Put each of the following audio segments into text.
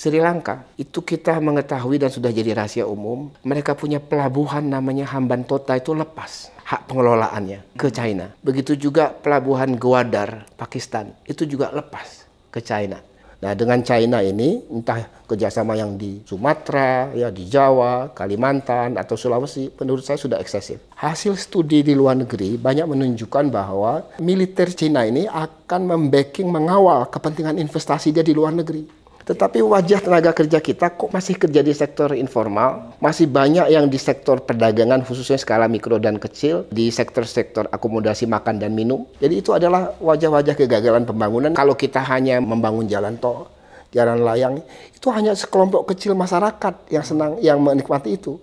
Sri Lanka itu kita mengetahui dan sudah jadi rahasia umum, mereka punya pelabuhan namanya Hambantota itu lepas hak pengelolaannya ke China. Begitu juga pelabuhan Gwadar, Pakistan, itu juga lepas ke China. Nah, dengan China ini entah kerjasama yang di Sumatera, ya di Jawa, Kalimantan atau Sulawesi, menurut saya sudah eksesif. Hasil studi di luar negeri banyak menunjukkan bahwa militer China ini akan membacking, mengawal kepentingan investasi dia di luar negeri. Tetapi wajah tenaga kerja kita kok masih kerja di sektor informal, masih banyak yang di sektor perdagangan khususnya skala mikro dan kecil, di sektor-sektor akomodasi makan dan minum. Jadi itu adalah wajah-wajah kegagalan pembangunan. Kalau kita hanya membangun jalan tol, jalan layang, itu hanya sekelompok kecil masyarakat yang senang yang menikmati itu.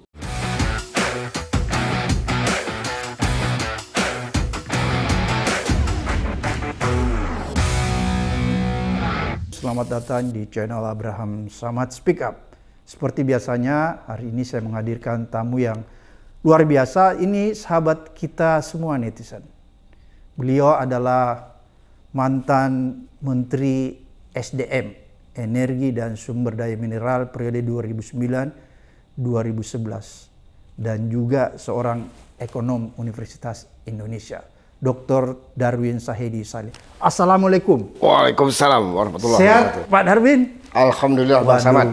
Selamat datang di channel Abraham Samad Speak Up. Seperti biasanya, hari ini saya menghadirkan tamu yang luar biasa. Ini sahabat kita semua netizen. Beliau adalah mantan Menteri SDM, Energi dan Sumber Daya Mineral periode 2009-2011 dan juga seorang ekonom Universitas Indonesia. Dr. Darwin Sahedi Saleh. Assalamualaikum. Waalaikumsalam warahmatullahi wabarakatuh. Sehat Pak Darwin? Alhamdulillah Bang Samad.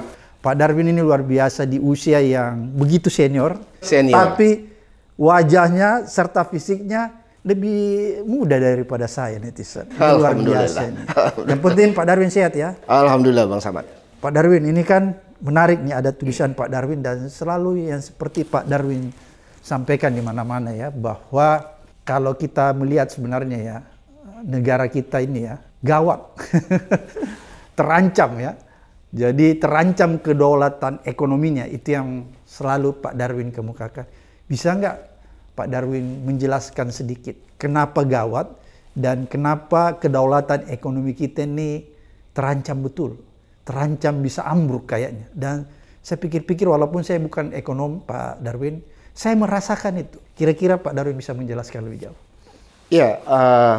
Pak Darwin ini luar biasa di usia yang begitu senior. Senior. Tapi wajahnya serta fisiknya lebih muda daripada saya netizen. Luar biasa ini. Yang penting Pak Darwin sehat ya. Alhamdulillah Bang Samad. Pak Darwin ini kan menarik nih ada tulisan Pak Darwin dan selalu yang seperti Pak Darwin sampaikan di mana-mana ya bahwa kalau kita melihat sebenarnya ya negara kita ini ya gawat, terancam ya. Jadi terancam kedaulatan ekonominya itu yang selalu Pak Darwin kemukakan. Bisa nggak Pak Darwin menjelaskan sedikit kenapa gawat dan kenapa kedaulatan ekonomi kita ini terancam betul, terancam bisa ambruk kayaknya. Dan saya pikir-pikir walaupun saya bukan ekonom Pak Darwin, saya merasakan itu. Kira-kira Pak Darwin bisa menjelaskan lebih jauh. Iya, uh,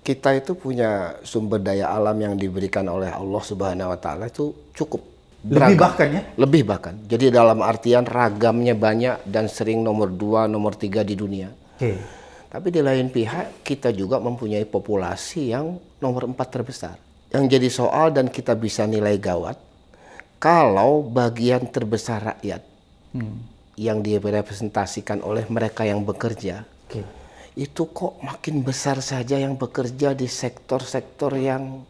kita itu punya sumber daya alam yang diberikan oleh Allah Subhanahu wa taala itu cukup Beragam. Lebih bahkan ya? Lebih bahkan. Jadi dalam artian ragamnya banyak dan sering nomor dua, nomor tiga di dunia. Okay. Tapi di lain pihak kita juga mempunyai populasi yang nomor empat terbesar. Yang jadi soal dan kita bisa nilai gawat kalau bagian terbesar rakyat hmm yang direpresentasikan oleh mereka yang bekerja okay. itu kok makin besar saja yang bekerja di sektor-sektor yang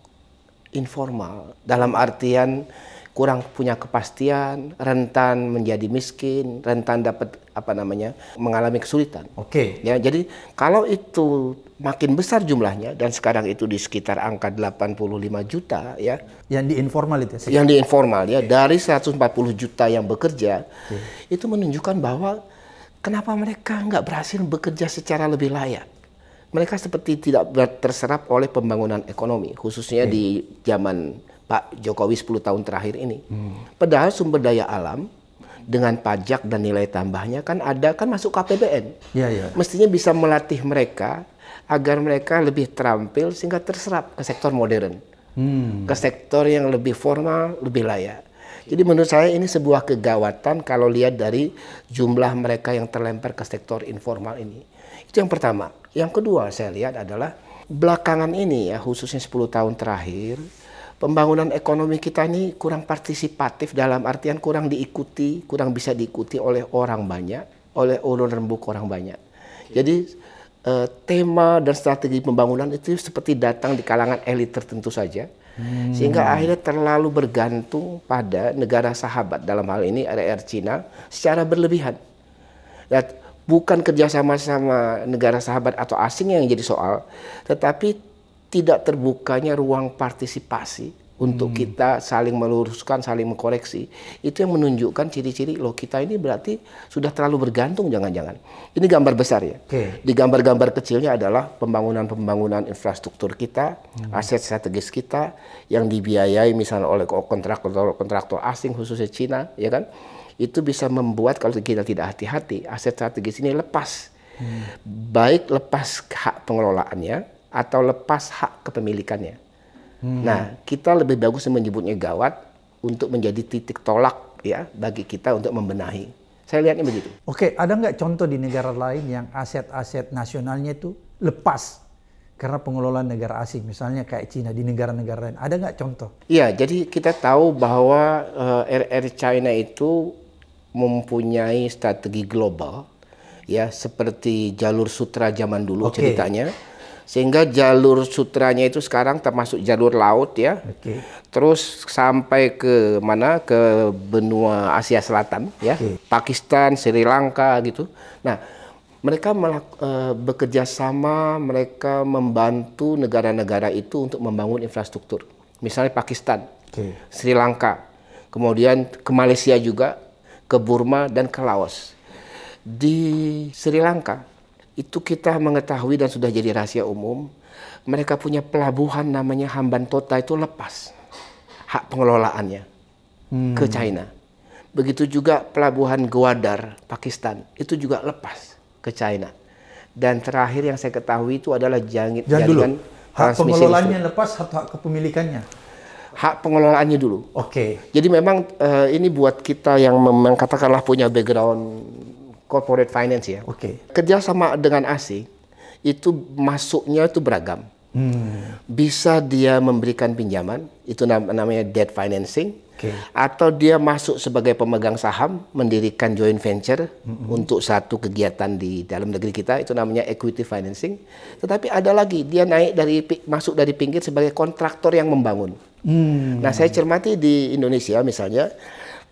informal dalam artian kurang punya kepastian, rentan menjadi miskin, rentan dapat apa namanya mengalami kesulitan. Oke. Okay. Ya, jadi kalau itu makin besar jumlahnya dan sekarang itu di sekitar angka 85 juta ya. Yang di informal itu. Ya, yang di informal ya okay. dari 140 juta yang bekerja okay. itu menunjukkan bahwa kenapa mereka nggak berhasil bekerja secara lebih layak mereka seperti tidak terserap oleh pembangunan ekonomi, khususnya hmm. di zaman Pak Jokowi 10 tahun terakhir ini. Hmm. Padahal sumber daya alam dengan pajak dan nilai tambahnya kan ada kan masuk KPBN. Ya, ya. Mestinya bisa melatih mereka agar mereka lebih terampil sehingga terserap ke sektor modern. Hmm. Ke sektor yang lebih formal, lebih layak. Jadi menurut saya ini sebuah kegawatan kalau lihat dari jumlah mereka yang terlempar ke sektor informal ini. Itu yang pertama. Yang kedua saya lihat adalah belakangan ini ya khususnya 10 tahun terakhir pembangunan ekonomi kita ini kurang partisipatif dalam artian kurang diikuti, kurang bisa diikuti oleh orang banyak, oleh ulun rembuk orang banyak. Jadi eh, tema dan strategi pembangunan itu seperti datang di kalangan elit tertentu saja. Hmm. Sehingga akhirnya terlalu bergantung pada negara sahabat dalam hal ini RR Cina secara berlebihan. Dan ya, bukan kerjasama sama negara sahabat atau asing yang jadi soal, tetapi tidak terbukanya ruang partisipasi untuk hmm. kita saling meluruskan, saling mengkoreksi. Itu yang menunjukkan ciri-ciri loh kita ini berarti sudah terlalu bergantung jangan-jangan. Ini gambar besar ya. Okay. Di gambar-gambar kecilnya adalah pembangunan-pembangunan infrastruktur kita, hmm. aset strategis kita yang dibiayai misalnya oleh kontraktor-kontraktor asing khususnya Cina, ya kan? Itu bisa membuat kalau kita tidak hati-hati, aset strategis ini lepas. Hmm. Baik lepas hak pengelolaannya atau lepas hak kepemilikannya. Hmm. Nah, kita lebih bagus menyebutnya gawat untuk menjadi titik tolak ya bagi kita untuk membenahi. Saya lihatnya begitu. Oke, ada nggak contoh di negara lain yang aset-aset nasionalnya itu lepas karena pengelolaan negara asing, misalnya kayak Cina di negara-negara lain, ada nggak contoh? Iya, jadi kita tahu bahwa uh, eh, RR China itu mempunyai strategi global, ya seperti jalur sutra zaman dulu okay. ceritanya sehingga jalur sutranya itu sekarang termasuk jalur laut ya. Okay. Terus sampai ke mana ke benua Asia Selatan ya, Pakistan, Sri Lanka gitu. Nah, mereka melak- eh, bekerja sama, mereka membantu negara-negara itu untuk membangun infrastruktur. Misalnya Pakistan, okay. Sri Lanka, kemudian ke Malaysia juga, ke Burma dan ke Laos. Di Sri Lanka itu kita mengetahui dan sudah jadi rahasia umum, mereka punya pelabuhan namanya Hamban Tota itu lepas hak pengelolaannya hmm. ke China. Begitu juga pelabuhan Gwadar, Pakistan, itu juga lepas ke China. Dan terakhir yang saya ketahui itu adalah jangit Jangan jaringan dulu. hak pengelolaannya itu. lepas atau hak kepemilikannya? Hak pengelolaannya dulu. Oke. Okay. Jadi memang uh, ini buat kita yang memang katakanlah punya background corporate finance ya. Oke. Okay. Kerjasama dengan asing itu masuknya itu beragam. Hmm. Bisa dia memberikan pinjaman, itu namanya debt financing, okay. atau dia masuk sebagai pemegang saham, mendirikan joint venture hmm. untuk satu kegiatan di dalam negeri kita, itu namanya equity financing. Tetapi ada lagi dia naik dari masuk dari pinggir sebagai kontraktor yang membangun. Hmm. Nah saya cermati di Indonesia misalnya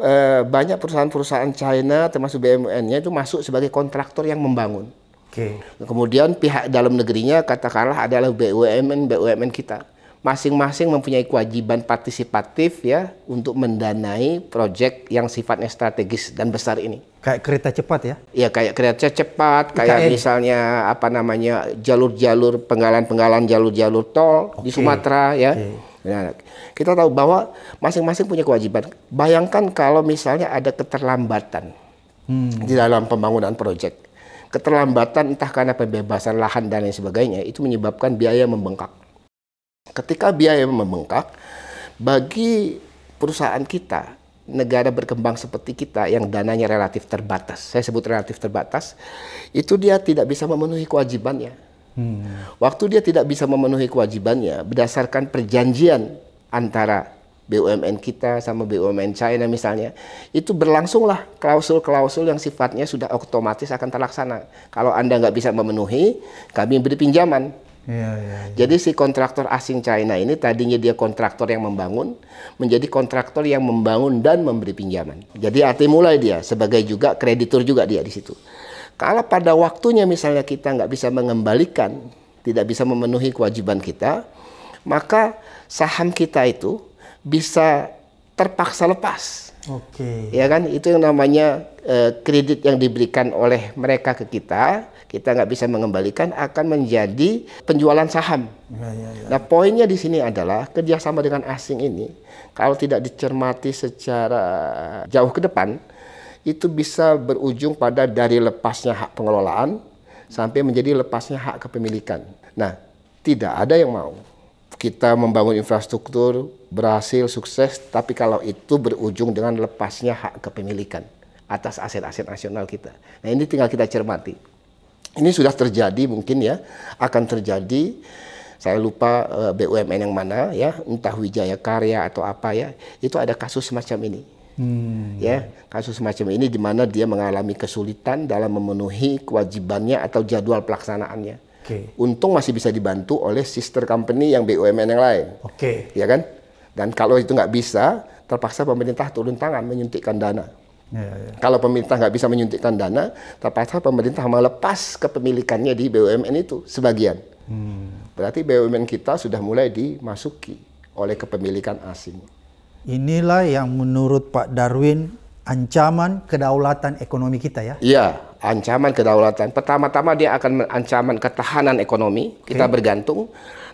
Eh, banyak perusahaan-perusahaan China termasuk BUMN-nya itu masuk sebagai kontraktor yang membangun. Okay. Kemudian pihak dalam negerinya katakanlah adalah BUMN BUMN kita. Masing-masing mempunyai kewajiban partisipatif ya untuk mendanai proyek yang sifatnya strategis dan besar ini. Kayak kereta cepat ya? Iya kayak kereta cepat, kayak misalnya apa namanya jalur-jalur penggalan-penggalan jalur-jalur tol okay. di Sumatera ya. Okay Nah, kita tahu bahwa masing-masing punya kewajiban. Bayangkan kalau misalnya ada keterlambatan hmm. di dalam pembangunan proyek. Keterlambatan entah karena pembebasan lahan dan lain sebagainya itu menyebabkan biaya membengkak. Ketika biaya membengkak, bagi perusahaan kita, negara berkembang seperti kita yang dananya relatif terbatas, saya sebut relatif terbatas, itu dia tidak bisa memenuhi kewajibannya Hmm. Waktu dia tidak bisa memenuhi kewajibannya berdasarkan perjanjian antara BUMN kita sama BUMN China misalnya, itu berlangsunglah klausul-klausul yang sifatnya sudah otomatis akan terlaksana. Kalau Anda nggak bisa memenuhi, kami beri pinjaman. Ya, ya, ya. Jadi si kontraktor asing China ini tadinya dia kontraktor yang membangun, menjadi kontraktor yang membangun dan memberi pinjaman. Jadi arti mulai dia sebagai juga kreditur juga dia di situ. Kalau pada waktunya misalnya kita nggak bisa mengembalikan, tidak bisa memenuhi kewajiban kita, maka saham kita itu bisa terpaksa lepas. Oke. Okay. Ya kan, itu yang namanya eh, kredit yang diberikan oleh mereka ke kita, kita nggak bisa mengembalikan akan menjadi penjualan saham. Ya, ya, ya. Nah, poinnya di sini adalah kerjasama dengan asing ini, kalau tidak dicermati secara jauh ke depan, itu bisa berujung pada dari lepasnya hak pengelolaan sampai menjadi lepasnya hak kepemilikan. Nah, tidak ada yang mau kita membangun infrastruktur berhasil sukses tapi kalau itu berujung dengan lepasnya hak kepemilikan atas aset-aset nasional kita. Nah, ini tinggal kita cermati. Ini sudah terjadi mungkin ya, akan terjadi saya lupa eh, BUMN yang mana ya, entah Wijaya Karya atau apa ya, itu ada kasus semacam ini. Hmm. Ya, kasus semacam ini di mana dia mengalami kesulitan dalam memenuhi kewajibannya atau jadwal pelaksanaannya. Okay. Untung masih bisa dibantu oleh sister company yang BUMN yang lain. Oke. Okay. Ya kan? Dan kalau itu nggak bisa, terpaksa pemerintah turun tangan menyuntikkan dana. Ya, ya. ya. Kalau pemerintah nggak bisa menyuntikkan dana, terpaksa pemerintah melepas kepemilikannya di BUMN itu sebagian. Hmm. Berarti BUMN kita sudah mulai dimasuki oleh kepemilikan asing. Inilah yang menurut Pak Darwin ancaman kedaulatan ekonomi kita ya. Iya, ancaman kedaulatan. Pertama-tama dia akan ancaman ketahanan ekonomi, kita bergantung.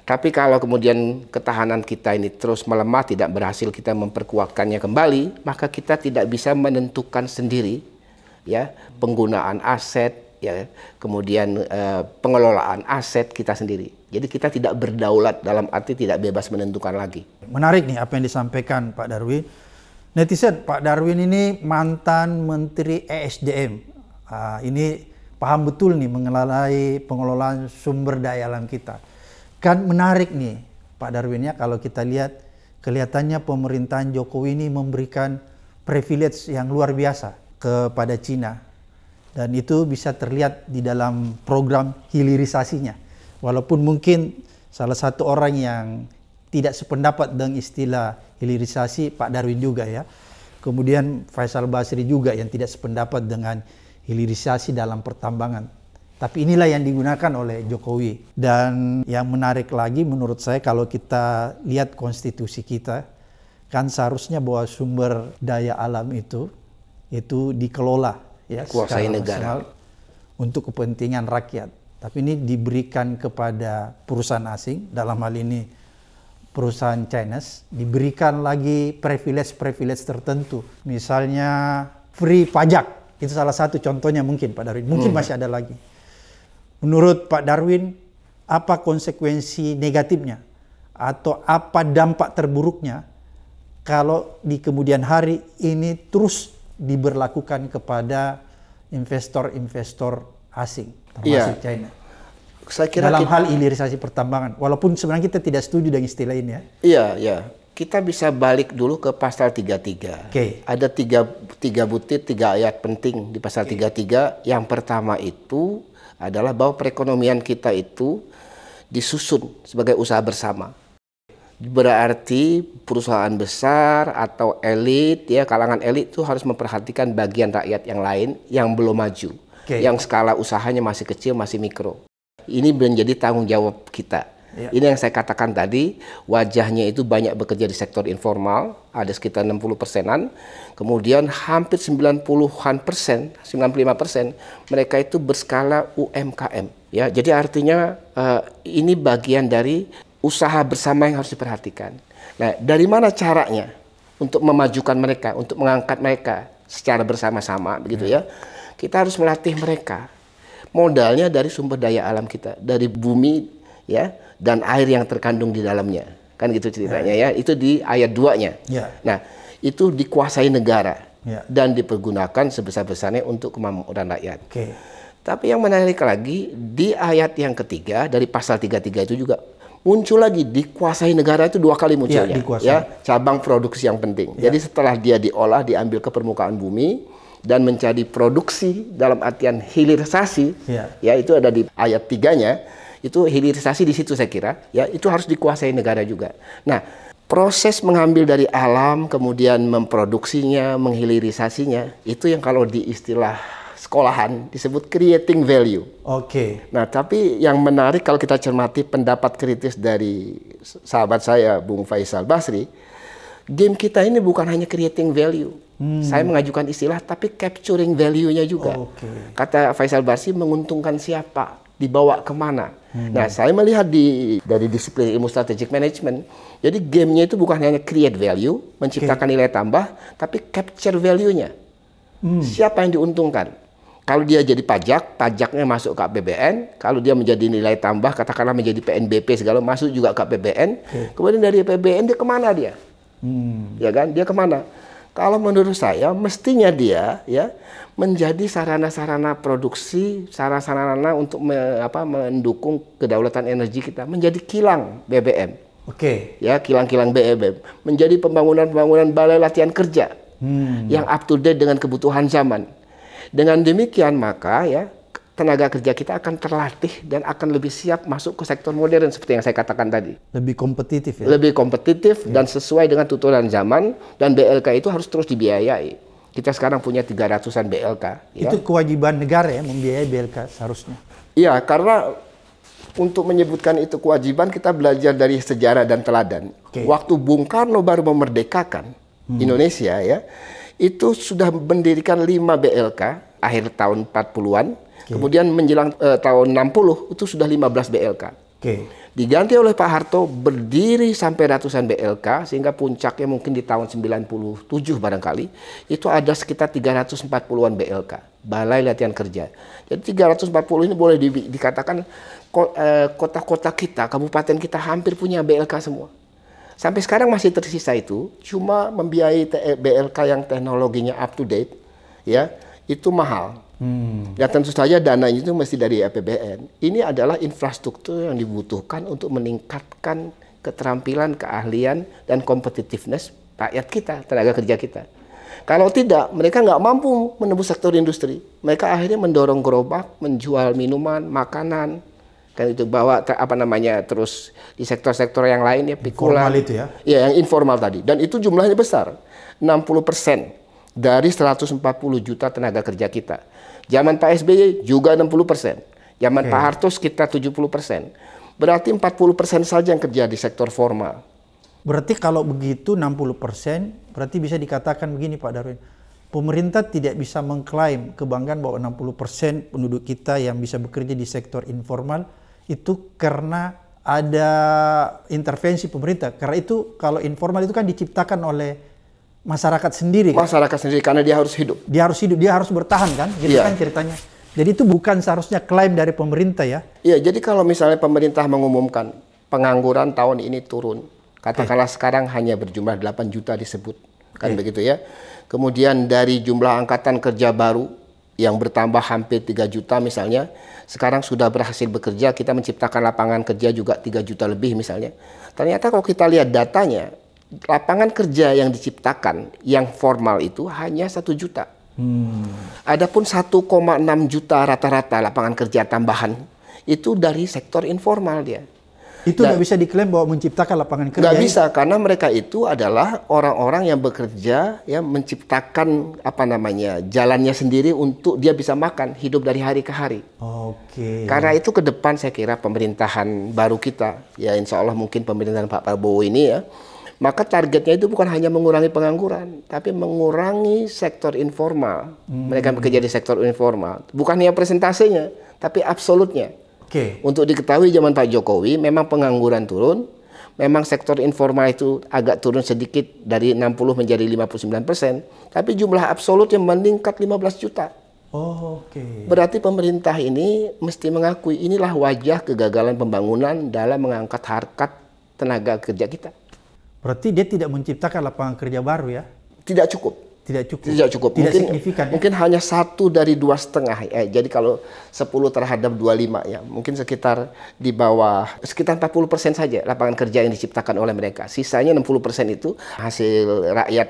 Tapi kalau kemudian ketahanan kita ini terus melemah, tidak berhasil kita memperkuatkannya kembali, maka kita tidak bisa menentukan sendiri ya penggunaan aset, ya kemudian eh, pengelolaan aset kita sendiri. Jadi kita tidak berdaulat dalam arti tidak bebas menentukan lagi. Menarik nih apa yang disampaikan Pak Darwin. Netizen, Pak Darwin ini mantan Menteri ESDM. Uh, ah, ini paham betul nih mengenai pengelolaan sumber daya alam kita. Kan menarik nih Pak Darwinnya kalau kita lihat kelihatannya pemerintahan Jokowi ini memberikan privilege yang luar biasa kepada Cina dan itu bisa terlihat di dalam program hilirisasinya. Walaupun mungkin salah satu orang yang tidak sependapat dengan istilah hilirisasi Pak Darwin juga ya. Kemudian Faisal Basri juga yang tidak sependapat dengan hilirisasi dalam pertambangan. Tapi inilah yang digunakan oleh Jokowi. Dan yang menarik lagi menurut saya kalau kita lihat konstitusi kita, kan seharusnya bahwa sumber daya alam itu itu dikelola ya kuasai negara untuk kepentingan rakyat. Tapi ini diberikan kepada perusahaan asing dalam hal ini perusahaan Chinese diberikan lagi privilege-privilege tertentu. Misalnya free pajak. Itu salah satu contohnya mungkin Pak Darwin. Mungkin hmm. masih ada lagi. Menurut Pak Darwin, apa konsekuensi negatifnya? Atau apa dampak terburuknya kalau di kemudian hari ini terus diberlakukan kepada investor-investor asing termasuk yeah. China. Saya kira dalam kita, hal hilirisasi pertambangan, walaupun sebenarnya kita tidak setuju dengan istilah ini ya. Iya, iya. Kita bisa balik dulu ke pasal 33. Oke. Okay. Ada tiga, tiga butir, tiga ayat penting di pasal okay. 33. Yang pertama itu adalah bahwa perekonomian kita itu disusun sebagai usaha bersama berarti perusahaan besar atau elit ya kalangan elit itu harus memperhatikan bagian rakyat yang lain yang belum maju, okay. yang skala usahanya masih kecil, masih mikro. Ini menjadi tanggung jawab kita. yeah. Ini yang saya katakan tadi, wajahnya itu banyak bekerja di sektor informal, ada sekitar 60 persenan. Kemudian hampir 90-an persen, 95 persen, mereka itu berskala UMKM. Ya, jadi artinya uh, ini bagian dari usaha bersama yang harus diperhatikan. Nah, dari mana caranya untuk memajukan mereka, untuk mengangkat mereka secara bersama-sama begitu ya. Kita harus melatih mereka. Modalnya dari sumber daya alam kita, dari bumi ya dan air yang terkandung di dalamnya. Kan gitu ceritanya ya. ya? Itu di ayat duanya. Ya. Nah, itu dikuasai negara ya. dan dipergunakan sebesar-besarnya untuk kemampuan rakyat. Okay. Tapi yang menarik lagi di ayat yang ketiga dari pasal 33 itu juga muncul lagi dikuasai negara itu dua kali munculnya ya, ya cabang produksi yang penting. Ya. Jadi setelah dia diolah diambil ke permukaan bumi dan menjadi produksi dalam artian hilirisasi ya, ya itu ada di ayat tiganya itu hilirisasi di situ saya kira ya itu harus dikuasai negara juga. Nah proses mengambil dari alam kemudian memproduksinya menghilirisasinya itu yang kalau di istilah sekolahan disebut creating value. Oke. Okay. Nah, tapi yang menarik kalau kita cermati pendapat kritis dari sahabat saya Bung Faisal Basri, game kita ini bukan hanya creating value. Hmm. Saya mengajukan istilah tapi capturing value-nya juga. Okay. Kata Faisal Basri menguntungkan siapa, dibawa kemana. Hmm. Nah, saya melihat di dari disiplin ilmu strategic management, jadi gamenya itu bukan hanya create value, menciptakan okay. nilai tambah, tapi capture value-nya. Hmm. Siapa yang diuntungkan? Kalau dia jadi pajak, pajaknya masuk ke APBN. Kalau dia menjadi nilai tambah, katakanlah menjadi PNBP segala masuk juga ke APBN. Hmm. Kemudian dari APBN dia kemana dia? Hmm. Ya kan? Dia kemana? Kalau menurut saya mestinya dia ya menjadi sarana-sarana produksi, sarana-sarana untuk me, apa, mendukung kedaulatan energi kita, menjadi kilang BBM. Oke. Okay. Ya kilang-kilang BBM, menjadi pembangunan-pembangunan balai latihan kerja hmm. yang up to date dengan kebutuhan zaman dengan demikian maka ya tenaga kerja kita akan terlatih dan akan lebih siap masuk ke sektor modern seperti yang saya katakan tadi. Lebih kompetitif ya. Lebih kompetitif ya. dan sesuai dengan tuturan zaman dan BLK itu harus terus dibiayai. Kita sekarang punya 300-an BLK. Ya. Itu kewajiban negara ya membiayai BLK seharusnya. Iya, karena untuk menyebutkan itu kewajiban kita belajar dari sejarah dan teladan. Okay. Waktu Bung Karno baru memerdekakan hmm. Indonesia ya itu sudah mendirikan 5 BLK akhir tahun 40-an. Okay. Kemudian menjelang uh, tahun 60 itu sudah 15 BLK. Okay. Diganti oleh Pak Harto berdiri sampai ratusan BLK sehingga puncaknya mungkin di tahun 97 barangkali itu ada sekitar 340-an BLK, Balai Latihan Kerja. Jadi 340 ini boleh di, dikatakan eh, kota-kota kita, kabupaten kita hampir punya BLK semua. Sampai sekarang masih tersisa itu, cuma membiayai eh, BLK yang teknologinya up to date, ya itu mahal. Hmm. ya tentu saja dana itu mesti dari APBN. Ini adalah infrastruktur yang dibutuhkan untuk meningkatkan keterampilan, keahlian, dan competitiveness rakyat kita, tenaga kerja kita. Kalau tidak, mereka nggak mampu menembus sektor industri. Mereka akhirnya mendorong gerobak, menjual minuman, makanan, kan itu bawa ter, apa namanya terus di sektor-sektor yang lain ya pikulan informal itu ya. ya yang informal tadi dan itu jumlahnya besar 60 persen dari 140 juta tenaga kerja kita zaman Pak SBY juga 60 persen zaman okay. Pak Harto sekitar 70 persen berarti 40 persen saja yang kerja di sektor formal berarti kalau begitu 60 persen berarti bisa dikatakan begini Pak Darwin pemerintah tidak bisa mengklaim kebanggaan bahwa 60 persen penduduk kita yang bisa bekerja di sektor informal itu karena ada intervensi pemerintah. Karena itu kalau informal itu kan diciptakan oleh masyarakat sendiri. Kan? Masyarakat sendiri karena dia harus hidup. Dia harus hidup, dia harus bertahan kan, gitu yeah. kan ceritanya. Jadi itu bukan seharusnya klaim dari pemerintah ya? Iya, jadi kalau misalnya pemerintah mengumumkan pengangguran tahun ini turun, katakanlah iya. sekarang hanya berjumlah 8 juta disebut, kan iya. begitu ya. Kemudian dari jumlah angkatan kerja baru yang bertambah hampir 3 juta misalnya, sekarang sudah berhasil bekerja, kita menciptakan lapangan kerja juga 3 juta lebih misalnya. Ternyata kalau kita lihat datanya, lapangan kerja yang diciptakan yang formal itu hanya satu juta. Hmm. Adapun 1,6 juta rata-rata lapangan kerja tambahan itu dari sektor informal dia. Itu nggak bisa diklaim bahwa menciptakan lapangan kerja. Nggak bisa karena mereka itu adalah orang-orang yang bekerja ya menciptakan apa namanya jalannya sendiri untuk dia bisa makan hidup dari hari ke hari. Oke. Karena itu ke depan saya kira pemerintahan baru kita ya Insya Allah mungkin pemerintahan Pak Prabowo ini ya maka targetnya itu bukan hanya mengurangi pengangguran, tapi mengurangi sektor informal. Hmm. Mereka bekerja di sektor informal, bukan hanya presentasenya, tapi absolutnya. Okay. Untuk diketahui zaman Pak Jokowi memang pengangguran turun, memang sektor informal itu agak turun sedikit dari 60 menjadi 59 persen, tapi jumlah absolut yang meningkat 15 juta. Oh, Oke. Okay. Berarti pemerintah ini mesti mengakui inilah wajah kegagalan pembangunan dalam mengangkat harkat tenaga kerja kita. Berarti dia tidak menciptakan lapangan kerja baru ya? Tidak cukup tidak cukup. Tidak cukup. Tidak mungkin, signifikan. Ya? Mungkin hanya satu dari dua setengah. Eh, jadi kalau 10 terhadap 25 ya, mungkin sekitar di bawah sekitar 40 persen saja lapangan kerja yang diciptakan oleh mereka. Sisanya 60 persen itu hasil rakyat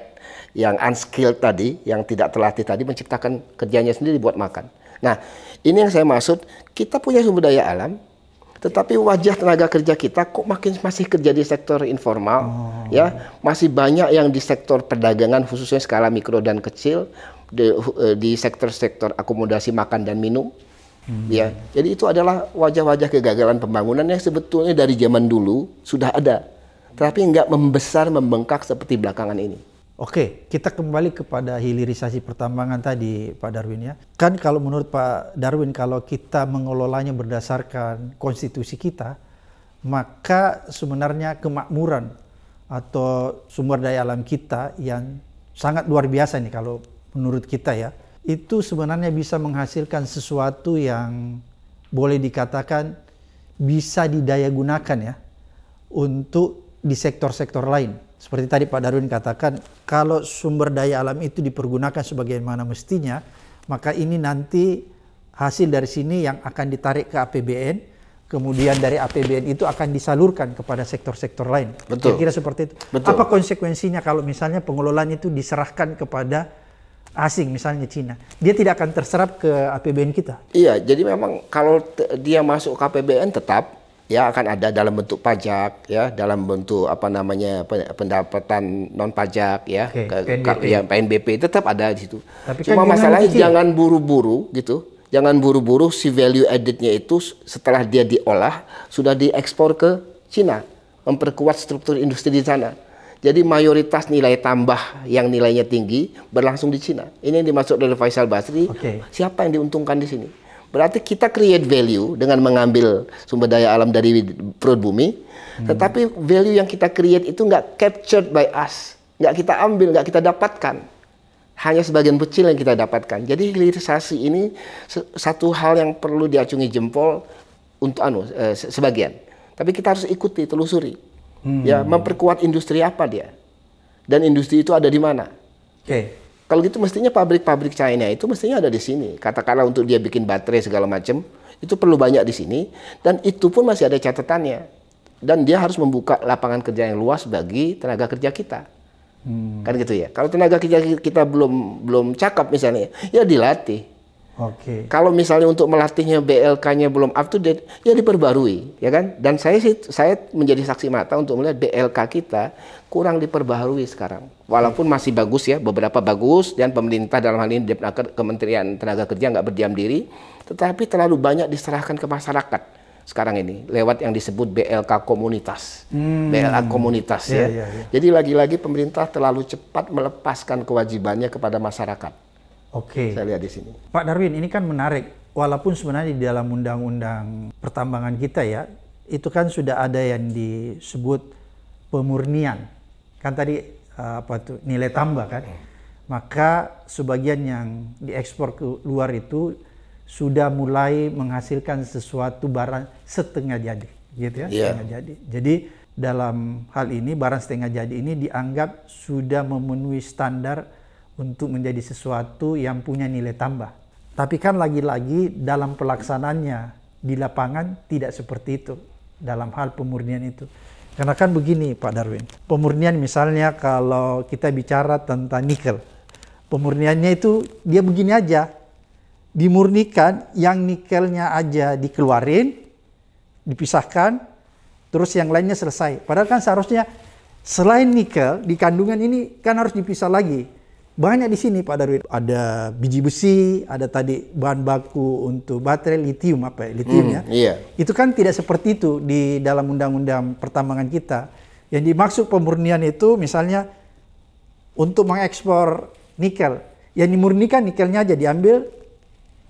yang unskilled tadi, yang tidak terlatih tadi menciptakan kerjanya sendiri buat makan. Nah, ini yang saya maksud, kita punya sumber daya alam, tetapi wajah tenaga kerja kita kok makin masih kerja di sektor informal, oh. ya masih banyak yang di sektor perdagangan khususnya skala mikro dan kecil, di, eh, di sektor-sektor akomodasi makan dan minum, hmm. ya. Jadi itu adalah wajah-wajah kegagalan pembangunan yang sebetulnya dari zaman dulu sudah ada, tetapi nggak membesar membengkak seperti belakangan ini. Oke, kita kembali kepada hilirisasi pertambangan tadi, Pak Darwin ya. Kan kalau menurut Pak Darwin, kalau kita mengelolanya berdasarkan konstitusi kita, maka sebenarnya kemakmuran atau sumber daya alam kita yang sangat luar biasa nih kalau menurut kita ya, itu sebenarnya bisa menghasilkan sesuatu yang boleh dikatakan bisa didaya gunakan ya untuk di sektor-sektor lain. Seperti tadi Pak Darwin katakan, kalau sumber daya alam itu dipergunakan sebagaimana mestinya, maka ini nanti hasil dari sini yang akan ditarik ke APBN, kemudian dari APBN itu akan disalurkan kepada sektor-sektor lain. Betul. Kira-kira seperti itu. Betul. Apa konsekuensinya kalau misalnya pengelolaan itu diserahkan kepada asing misalnya Cina, dia tidak akan terserap ke APBN kita. Iya, jadi memang kalau dia masuk ke APBN tetap ya akan ada dalam bentuk pajak ya dalam bentuk apa namanya pendapatan non pajak ya okay, ke, PNBP. yang PNBP tetap ada di situ. Tapi kan Cuma kan masalahnya jangan buru-buru gitu. Jangan buru-buru si value added-nya itu setelah dia diolah sudah diekspor ke Cina, memperkuat struktur industri di sana. Jadi mayoritas nilai tambah yang nilainya tinggi berlangsung di Cina. Ini yang dimaksud oleh Faisal Basri. Okay. Siapa yang diuntungkan di sini? Berarti kita create value dengan mengambil sumber daya alam dari perut bumi, hmm. tetapi value yang kita create itu nggak captured by us, nggak kita ambil, nggak kita dapatkan. Hanya sebagian kecil yang kita dapatkan. Jadi hilirisasi ini satu hal yang perlu diacungi jempol untuk anu eh, sebagian. Tapi kita harus ikuti, telusuri. Ya, hmm. Ya, memperkuat industri apa dia? Dan industri itu ada di mana? Oke. Okay. Kalau gitu mestinya pabrik-pabrik China itu mestinya ada di sini. Katakanlah untuk dia bikin baterai segala macam, itu perlu banyak di sini dan itu pun masih ada catatannya. Dan dia harus membuka lapangan kerja yang luas bagi tenaga kerja kita. Hmm. Kan gitu ya. Kalau tenaga kerja kita belum belum cakap misalnya, ya dilatih Oke. Okay. Kalau misalnya untuk melatihnya BLK-nya belum up to date, ya diperbarui, ya kan? Dan saya sih saya menjadi saksi mata untuk melihat BLK kita kurang diperbaharui sekarang. Walaupun masih bagus ya, beberapa bagus dan pemerintah dalam hal ini nah, Kementerian Tenaga Kerja nggak berdiam diri, tetapi terlalu banyak diserahkan ke masyarakat sekarang ini lewat yang disebut BLK komunitas, hmm. BLK komunitas yeah, ya. Yeah, yeah. Jadi lagi-lagi pemerintah terlalu cepat melepaskan kewajibannya kepada masyarakat Oke. Okay. Saya lihat di sini. Pak Darwin, ini kan menarik. Walaupun sebenarnya di dalam undang-undang pertambangan kita ya, itu kan sudah ada yang disebut pemurnian. Kan tadi eh, apa tuh nilai tambah kan? Hmm. Maka sebagian yang diekspor ke luar itu sudah mulai menghasilkan sesuatu barang setengah jadi, gitu ya, yeah. setengah jadi. Jadi dalam hal ini barang setengah jadi ini dianggap sudah memenuhi standar untuk menjadi sesuatu yang punya nilai tambah. Tapi kan lagi-lagi dalam pelaksanaannya di lapangan tidak seperti itu dalam hal pemurnian itu. Karena kan begini Pak Darwin, pemurnian misalnya kalau kita bicara tentang nikel, pemurniannya itu dia begini aja, dimurnikan yang nikelnya aja dikeluarin, dipisahkan, terus yang lainnya selesai. Padahal kan seharusnya selain nikel di kandungan ini kan harus dipisah lagi. Banyak di sini Pak Darwin. Ada biji besi, ada tadi bahan baku untuk baterai lithium apa ya? Lithium hmm, ya. Iya. Itu kan tidak seperti itu di dalam undang-undang pertambangan kita. Yang dimaksud pemurnian itu misalnya untuk mengekspor nikel. Yang dimurnikan nikelnya aja diambil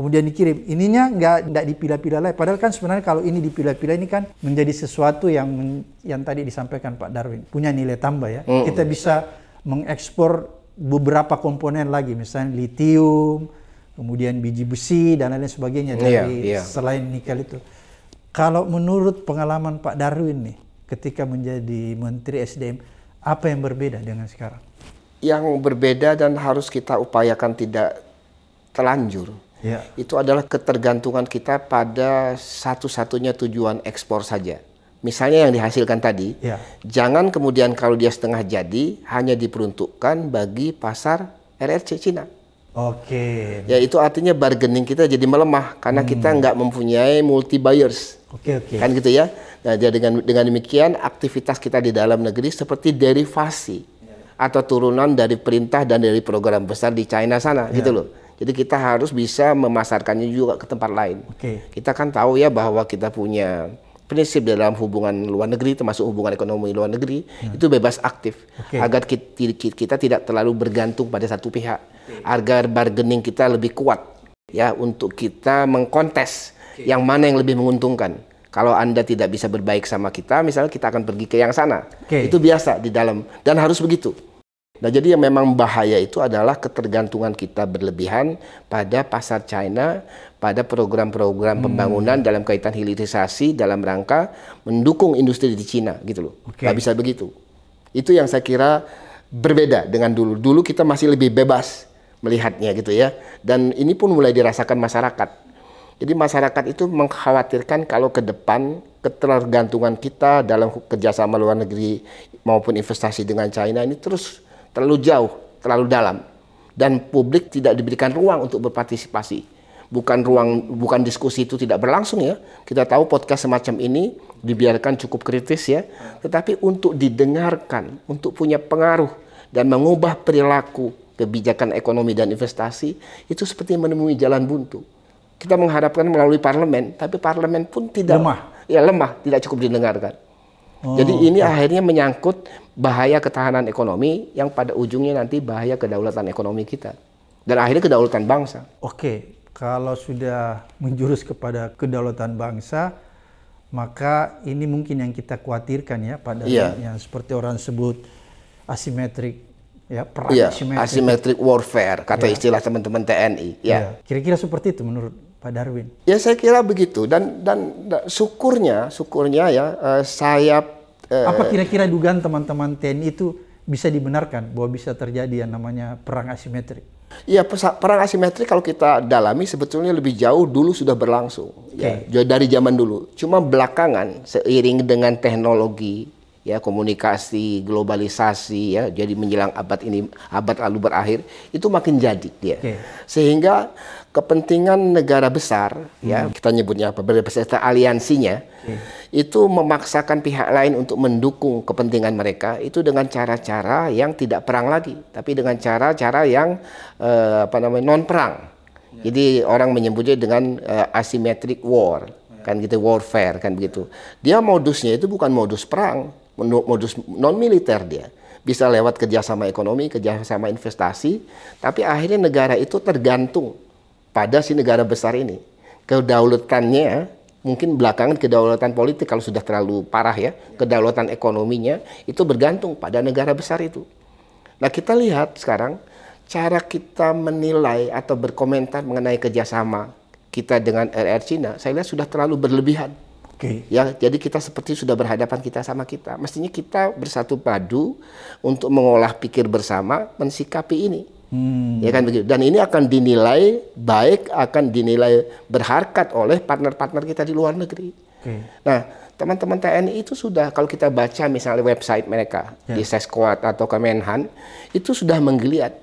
kemudian dikirim. Ininya nggak nggak dipilah-pilah lagi. Padahal kan sebenarnya kalau ini dipilah-pilah ini kan menjadi sesuatu yang yang tadi disampaikan Pak Darwin punya nilai tambah ya. hmm. Kita bisa mengekspor beberapa komponen lagi, misalnya litium, kemudian biji besi dan lain sebagainya iya, dari yeah, yeah. selain nikel itu. Kalau menurut pengalaman Pak Darwin nih, ketika menjadi Menteri SDM, apa yang berbeda dengan sekarang? Yang berbeda dan harus kita upayakan tidak telanjur. Yeah. Itu adalah ketergantungan kita pada satu-satunya tujuan ekspor saja misalnya yang dihasilkan tadi, ya. jangan kemudian kalau dia setengah jadi hanya diperuntukkan bagi pasar RRC Cina. Oke. Okay. Ya itu artinya bargaining kita jadi melemah karena hmm. kita nggak mempunyai multi buyers. Oke okay, oke. Okay. Kan gitu ya. Nah dia dengan dengan demikian aktivitas kita di dalam negeri seperti derivasi atau turunan dari perintah dan dari program besar di China sana ya. gitu loh. Jadi kita harus bisa memasarkannya juga ke tempat lain. Oke. Okay. Kita kan tahu ya bahwa kita punya prinsip dalam hubungan luar negeri termasuk hubungan ekonomi luar negeri hmm. itu bebas aktif okay. agar kita, kita tidak terlalu bergantung pada satu pihak okay. agar bargaining kita lebih kuat ya untuk kita mengkontes okay. yang mana yang lebih menguntungkan kalau anda tidak bisa berbaik sama kita misalnya kita akan pergi ke yang sana okay. itu biasa di dalam dan harus begitu Nah, jadi yang memang bahaya itu adalah ketergantungan kita berlebihan pada pasar China, pada program-program hmm. pembangunan dalam kaitan hilirisasi dalam rangka mendukung industri di China gitu loh. Okay. Gak bisa begitu. Itu yang saya kira berbeda dengan dulu. Dulu kita masih lebih bebas melihatnya gitu ya. Dan ini pun mulai dirasakan masyarakat. Jadi masyarakat itu mengkhawatirkan kalau ke depan ketergantungan kita dalam kerjasama luar negeri maupun investasi dengan China ini terus terlalu jauh, terlalu dalam. Dan publik tidak diberikan ruang untuk berpartisipasi. Bukan ruang, bukan diskusi itu tidak berlangsung ya. Kita tahu podcast semacam ini dibiarkan cukup kritis ya. Tetapi untuk didengarkan, untuk punya pengaruh dan mengubah perilaku kebijakan ekonomi dan investasi itu seperti menemui jalan buntu. Kita mengharapkan melalui parlemen, tapi parlemen pun tidak lemah. Ya lemah, tidak cukup didengarkan. Oh, Jadi ini oh. akhirnya menyangkut bahaya ketahanan ekonomi yang pada ujungnya nanti bahaya kedaulatan ekonomi kita dan akhirnya kedaulatan bangsa. Oke, kalau sudah menjurus kepada kedaulatan bangsa, maka ini mungkin yang kita khawatirkan ya pada yeah. yang seperti orang sebut asimetrik ya iya, perang yeah. asimetrik. asimetrik warfare kata yeah. istilah teman-teman TNI. Ya. Yeah. Kira-kira seperti itu menurut Pak Darwin? Ya saya kira begitu dan dan, syukurnya syukurnya ya eh, saya eh, apa kira-kira dugaan teman-teman TNI itu bisa dibenarkan bahwa bisa terjadi yang namanya perang asimetrik? Ya perang asimetrik kalau kita dalami sebetulnya lebih jauh dulu sudah berlangsung okay. ya dari zaman dulu. Cuma belakangan seiring dengan teknologi ya komunikasi globalisasi ya jadi menjelang abad ini abad lalu berakhir itu makin jadi dia okay. sehingga kepentingan negara besar ya, hmm. ya kita nyebutnya apa beserta aliansinya hmm. itu memaksakan pihak lain untuk mendukung kepentingan mereka itu dengan cara-cara yang tidak perang lagi tapi dengan cara-cara yang eh, apa namanya non perang ya. jadi orang menyebutnya dengan eh, asymmetric war ya. kan gitu warfare kan begitu dia modusnya itu bukan modus perang modus non militer dia bisa lewat kerjasama ekonomi kerjasama investasi tapi akhirnya negara itu tergantung pada si negara besar ini. Kedaulatannya mungkin belakangan kedaulatan politik kalau sudah terlalu parah ya, kedaulatan ekonominya itu bergantung pada negara besar itu. Nah kita lihat sekarang cara kita menilai atau berkomentar mengenai kerjasama kita dengan RR Cina, saya lihat sudah terlalu berlebihan. Okay. Ya, jadi kita seperti sudah berhadapan kita sama kita. Mestinya kita bersatu padu untuk mengolah pikir bersama mensikapi ini. Hmm. Ya kan begitu. Dan ini akan dinilai baik, akan dinilai berharkat oleh partner-partner kita di luar negeri. Okay. Nah, teman-teman TNI itu sudah kalau kita baca misalnya website mereka yeah. di Seskuat atau Kemenhan itu sudah menggeliat.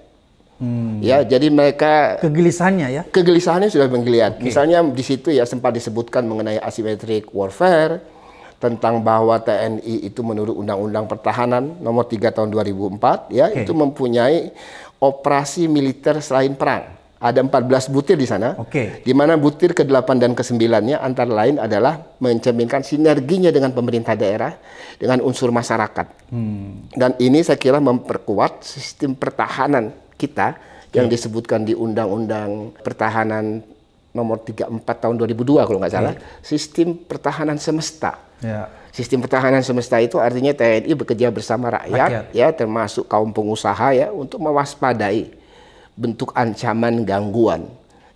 Hmm. Ya, jadi mereka kegelisahannya ya. Kegelisahannya sudah menggeliat. Okay. Misalnya di situ ya sempat disebutkan mengenai asimetrik warfare tentang bahwa TNI itu menurut Undang-Undang Pertahanan Nomor 3 Tahun 2004 ya okay. itu mempunyai operasi militer selain perang. Ada 14 butir di sana. Oke. Okay. Di mana butir ke-8 dan ke-9-nya antara lain adalah mencerminkan sinerginya dengan pemerintah daerah dengan unsur masyarakat. Hmm. Dan ini saya kira memperkuat sistem pertahanan kita okay. yang disebutkan di Undang-Undang Pertahanan nomor 34 tahun 2002 kalau nggak salah, okay. sistem pertahanan semesta. Yeah Sistem pertahanan semesta itu artinya TNI bekerja bersama rakyat, rakyat. ya termasuk kaum pengusaha ya untuk mewaspadai bentuk ancaman gangguan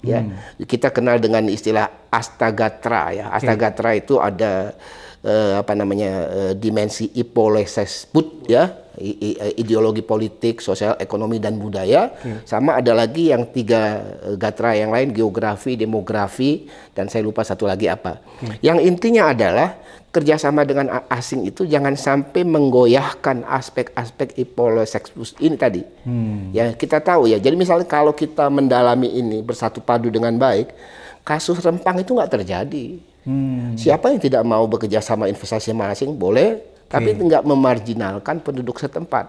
ya. Hmm. Kita kenal dengan istilah astagatra ya. Astagatra okay. itu ada eh, apa namanya uh, dimensi ipolesesput ya Eh, ideologi politik, sosial, ekonomi dan budaya. Hmm. Sama ada lagi yang tiga eh, gatra yang lain geografi, demografi dan saya lupa satu lagi apa. Hmm. Yang intinya adalah kerjasama dengan asing itu jangan sampai menggoyahkan aspek-aspek ipolosexus ini tadi. Hmm. Ya kita tahu ya. Jadi misalnya kalau kita mendalami ini bersatu padu dengan baik, kasus rempang itu nggak terjadi. Hmm. Siapa yang tidak mau bekerja sama investasi masing asing boleh tapi nggak memarjinalkan penduduk setempat,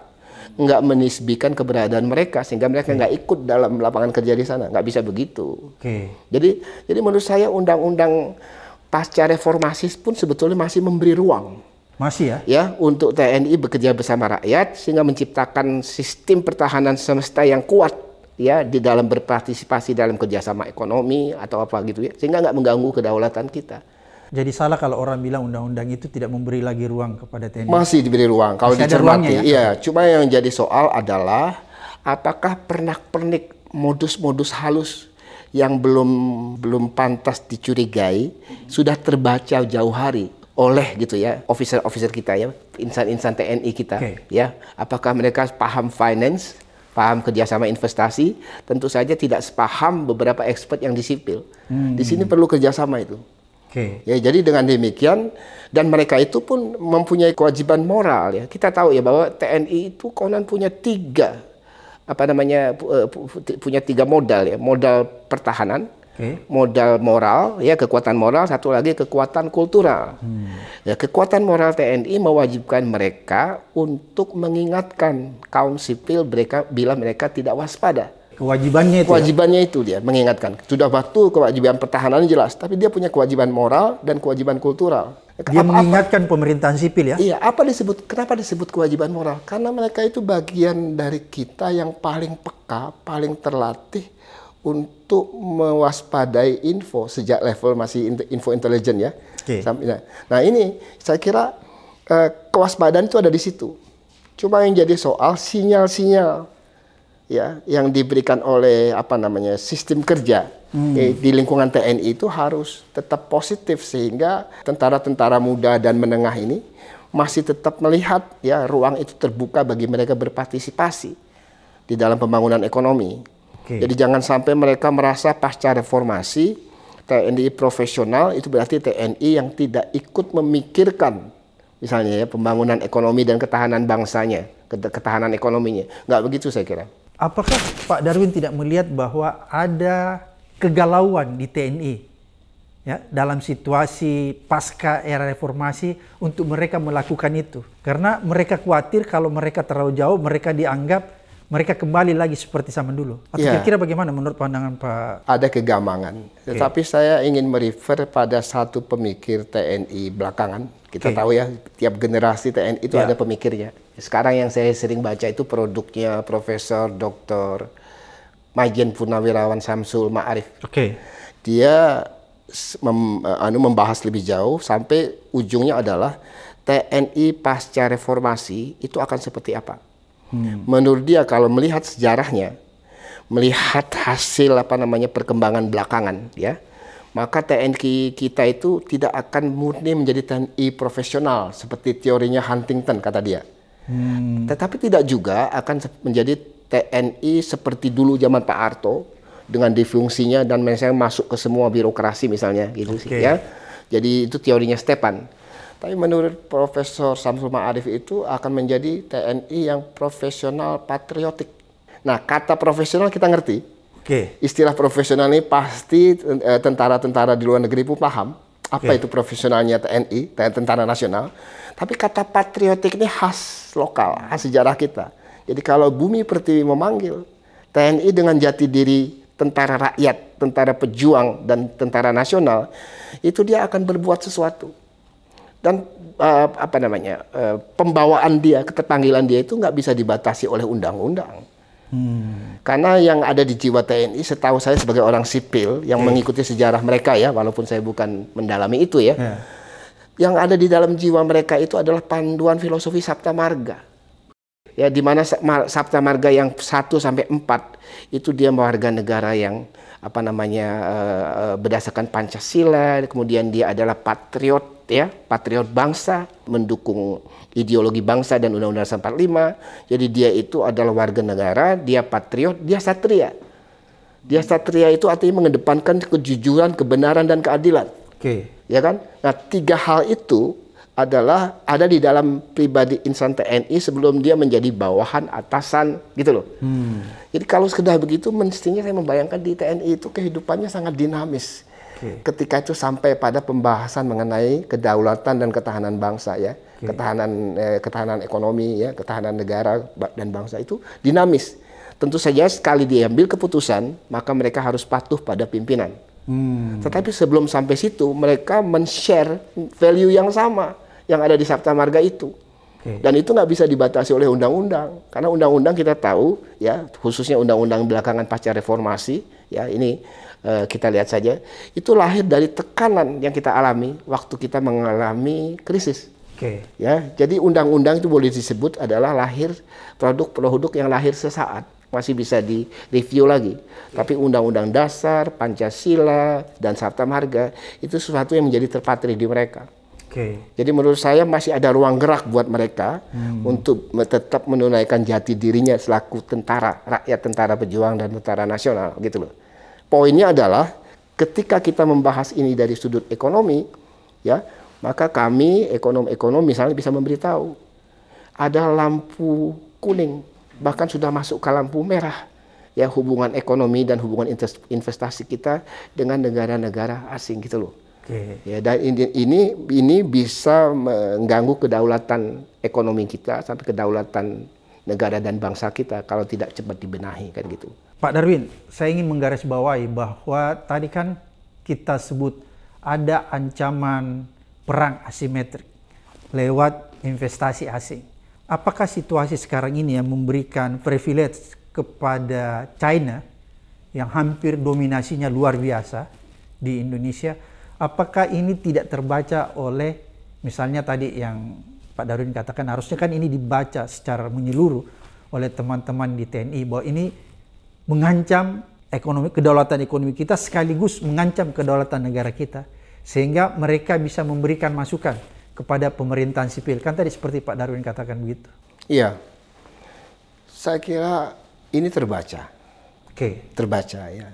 nggak menisbikan keberadaan mereka sehingga mereka nggak ikut dalam lapangan kerja di sana, nggak bisa begitu. Okay. Jadi, jadi menurut saya undang-undang pasca reformasi pun sebetulnya masih memberi ruang. Masih ya? Ya, untuk TNI bekerja bersama rakyat sehingga menciptakan sistem pertahanan semesta yang kuat ya di dalam berpartisipasi dalam kerjasama ekonomi atau apa gitu ya sehingga nggak mengganggu kedaulatan kita. Jadi salah kalau orang bilang undang-undang itu tidak memberi lagi ruang kepada TNI. Masih diberi ruang kalau Masih dicermati. Ya? Iya, cuma yang jadi soal adalah apakah pernak-pernik modus-modus halus yang belum belum pantas dicurigai sudah terbaca jauh hari oleh gitu ya officer-officer kita ya insan-insan TNI kita okay. ya apakah mereka paham finance paham kerjasama investasi tentu saja tidak sepaham beberapa expert yang di sipil hmm. di sini perlu kerjasama itu Okay. Ya, jadi dengan demikian dan mereka itu pun mempunyai kewajiban moral ya. Kita tahu ya bahwa TNI itu konon punya tiga apa namanya eh, punya tiga modal ya, modal pertahanan, okay. modal moral ya kekuatan moral, satu lagi kekuatan kultural. Hmm. Ya, kekuatan moral TNI mewajibkan mereka untuk mengingatkan kaum sipil mereka bila mereka tidak waspada. Kewajibannya itu. Ya? Kewajibannya ya? itu dia mengingatkan. Sudah waktu kewajiban pertahanan jelas, tapi dia punya kewajiban moral dan kewajiban kultural. Dia apa, mengingatkan pemerintahan sipil ya? Iya, apa disebut kenapa disebut kewajiban moral? Karena mereka itu bagian dari kita yang paling peka, paling terlatih untuk mewaspadai info sejak level masih info intelijen ya. Okay. Nah, nah, ini saya kira eh, kewaspadaan itu ada di situ. Cuma yang jadi soal sinyal-sinyal ya yang diberikan oleh apa namanya sistem kerja hmm. eh, di lingkungan TNI itu harus tetap positif sehingga tentara-tentara muda dan menengah ini masih tetap melihat ya ruang itu terbuka bagi mereka berpartisipasi di dalam pembangunan ekonomi. Okay. Jadi jangan sampai mereka merasa pasca reformasi TNI profesional itu berarti TNI yang tidak ikut memikirkan misalnya ya pembangunan ekonomi dan ketahanan bangsanya, ketahanan ekonominya. Nggak begitu saya kira. Apakah Pak Darwin tidak melihat bahwa ada kegalauan di TNI e, ya dalam situasi pasca era reformasi untuk mereka melakukan itu? Karena mereka khawatir kalau mereka terlalu jauh mereka dianggap mereka kembali lagi seperti zaman dulu. Atau ya. kira-kira bagaimana menurut pandangan Pak? Ada kegamangan. Okay. Tetapi saya ingin merefer pada satu pemikir TNI e belakangan. Kita okay. tahu ya, tiap generasi TNI e itu ya. ada pemikirnya. Sekarang yang saya sering baca itu produknya Profesor Dr. Majen Purnawirawan Samsul Ma'arif. Oke. Okay. Dia mem, eh, anu membahas lebih jauh sampai ujungnya adalah TNI pasca reformasi itu akan seperti apa. Hmm. Menurut dia kalau melihat sejarahnya, melihat hasil apa namanya perkembangan belakangan ya, maka TNI kita itu tidak akan murni menjadi TNI profesional seperti teorinya Huntington kata dia. Hmm. Tetapi tidak juga akan menjadi TNI seperti dulu zaman Pak Arto dengan difungsinya dan misalnya masuk ke semua birokrasi misalnya gitu okay. sih ya. Jadi itu teorinya Stepan. Tapi menurut Profesor Samsul Ma'arif itu akan menjadi TNI yang profesional patriotik. Nah, kata profesional kita ngerti. Okay. Istilah profesional ini pasti eh, tentara-tentara di luar negeri pun paham apa yeah. itu profesionalnya TNI, TNI Tentara Nasional. Tapi kata patriotik ini khas lokal, khas sejarah kita. Jadi kalau Bumi Pertiwi memanggil TNI dengan jati diri tentara rakyat, tentara pejuang dan tentara nasional, itu dia akan berbuat sesuatu. Dan uh, apa namanya uh, pembawaan dia, keterpanggilan dia itu nggak bisa dibatasi oleh undang-undang. Hmm. Karena yang ada di jiwa TNI setahu saya sebagai orang sipil yang hmm. mengikuti sejarah mereka ya, walaupun saya bukan mendalami itu ya. Yeah. Yang ada di dalam jiwa mereka itu adalah panduan filosofi Sabta Marga ya di mana sabta marga yang 1 sampai 4 itu dia warga negara yang apa namanya eh, eh, berdasarkan Pancasila kemudian dia adalah patriot ya patriot bangsa mendukung ideologi bangsa dan undang-undang 45 jadi dia itu adalah warga negara dia patriot dia satria dia satria itu artinya mengedepankan kejujuran kebenaran dan keadilan oke okay. ya kan nah tiga hal itu adalah ada di dalam pribadi insan TNI sebelum dia menjadi bawahan atasan gitu loh. Hmm. Jadi kalau sekedar begitu mestinya saya membayangkan di TNI itu kehidupannya sangat dinamis. Okay. Ketika itu sampai pada pembahasan mengenai kedaulatan dan ketahanan bangsa ya, okay. ketahanan eh, ketahanan ekonomi ya, ketahanan negara dan bangsa itu dinamis. Tentu saja sekali diambil keputusan maka mereka harus patuh pada pimpinan. Hmm. Tetapi sebelum sampai situ mereka men-share value yang sama yang ada di Sabta Marga itu. Okay. Dan itu nggak bisa dibatasi oleh undang-undang, karena undang-undang kita tahu, ya khususnya undang-undang belakangan pasca reformasi, ya ini uh, kita lihat saja, itu lahir dari tekanan yang kita alami waktu kita mengalami krisis. Okay. Ya, jadi undang-undang itu boleh disebut adalah lahir produk-produk yang lahir sesaat, masih bisa di review lagi. Tapi undang-undang dasar, Pancasila, dan Sabta Marga itu sesuatu yang menjadi terpatri di mereka. Okay. Jadi menurut saya masih ada ruang gerak buat mereka hmm. untuk tetap menunaikan jati dirinya selaku tentara, rakyat tentara pejuang dan tentara nasional gitu loh. Poinnya adalah ketika kita membahas ini dari sudut ekonomi ya, maka kami ekonom ekonomi misalnya bisa memberitahu ada lampu kuning bahkan sudah masuk ke lampu merah ya hubungan ekonomi dan hubungan investasi kita dengan negara-negara asing gitu loh. Okay. Ya dan ini ini ini bisa mengganggu kedaulatan ekonomi kita sampai kedaulatan negara dan bangsa kita kalau tidak cepat dibenahi kan gitu. Pak Darwin, saya ingin menggarisbawahi bahwa tadi kan kita sebut ada ancaman perang asimetrik lewat investasi asing. Apakah situasi sekarang ini yang memberikan privilege kepada China yang hampir dominasinya luar biasa di Indonesia apakah ini tidak terbaca oleh misalnya tadi yang Pak Darwin katakan harusnya kan ini dibaca secara menyeluruh oleh teman-teman di TNI bahwa ini mengancam ekonomi kedaulatan ekonomi kita sekaligus mengancam kedaulatan negara kita sehingga mereka bisa memberikan masukan kepada pemerintahan sipil kan tadi seperti Pak Darwin katakan begitu. Iya. Saya kira ini terbaca. Oke. Okay. Terbaca ya.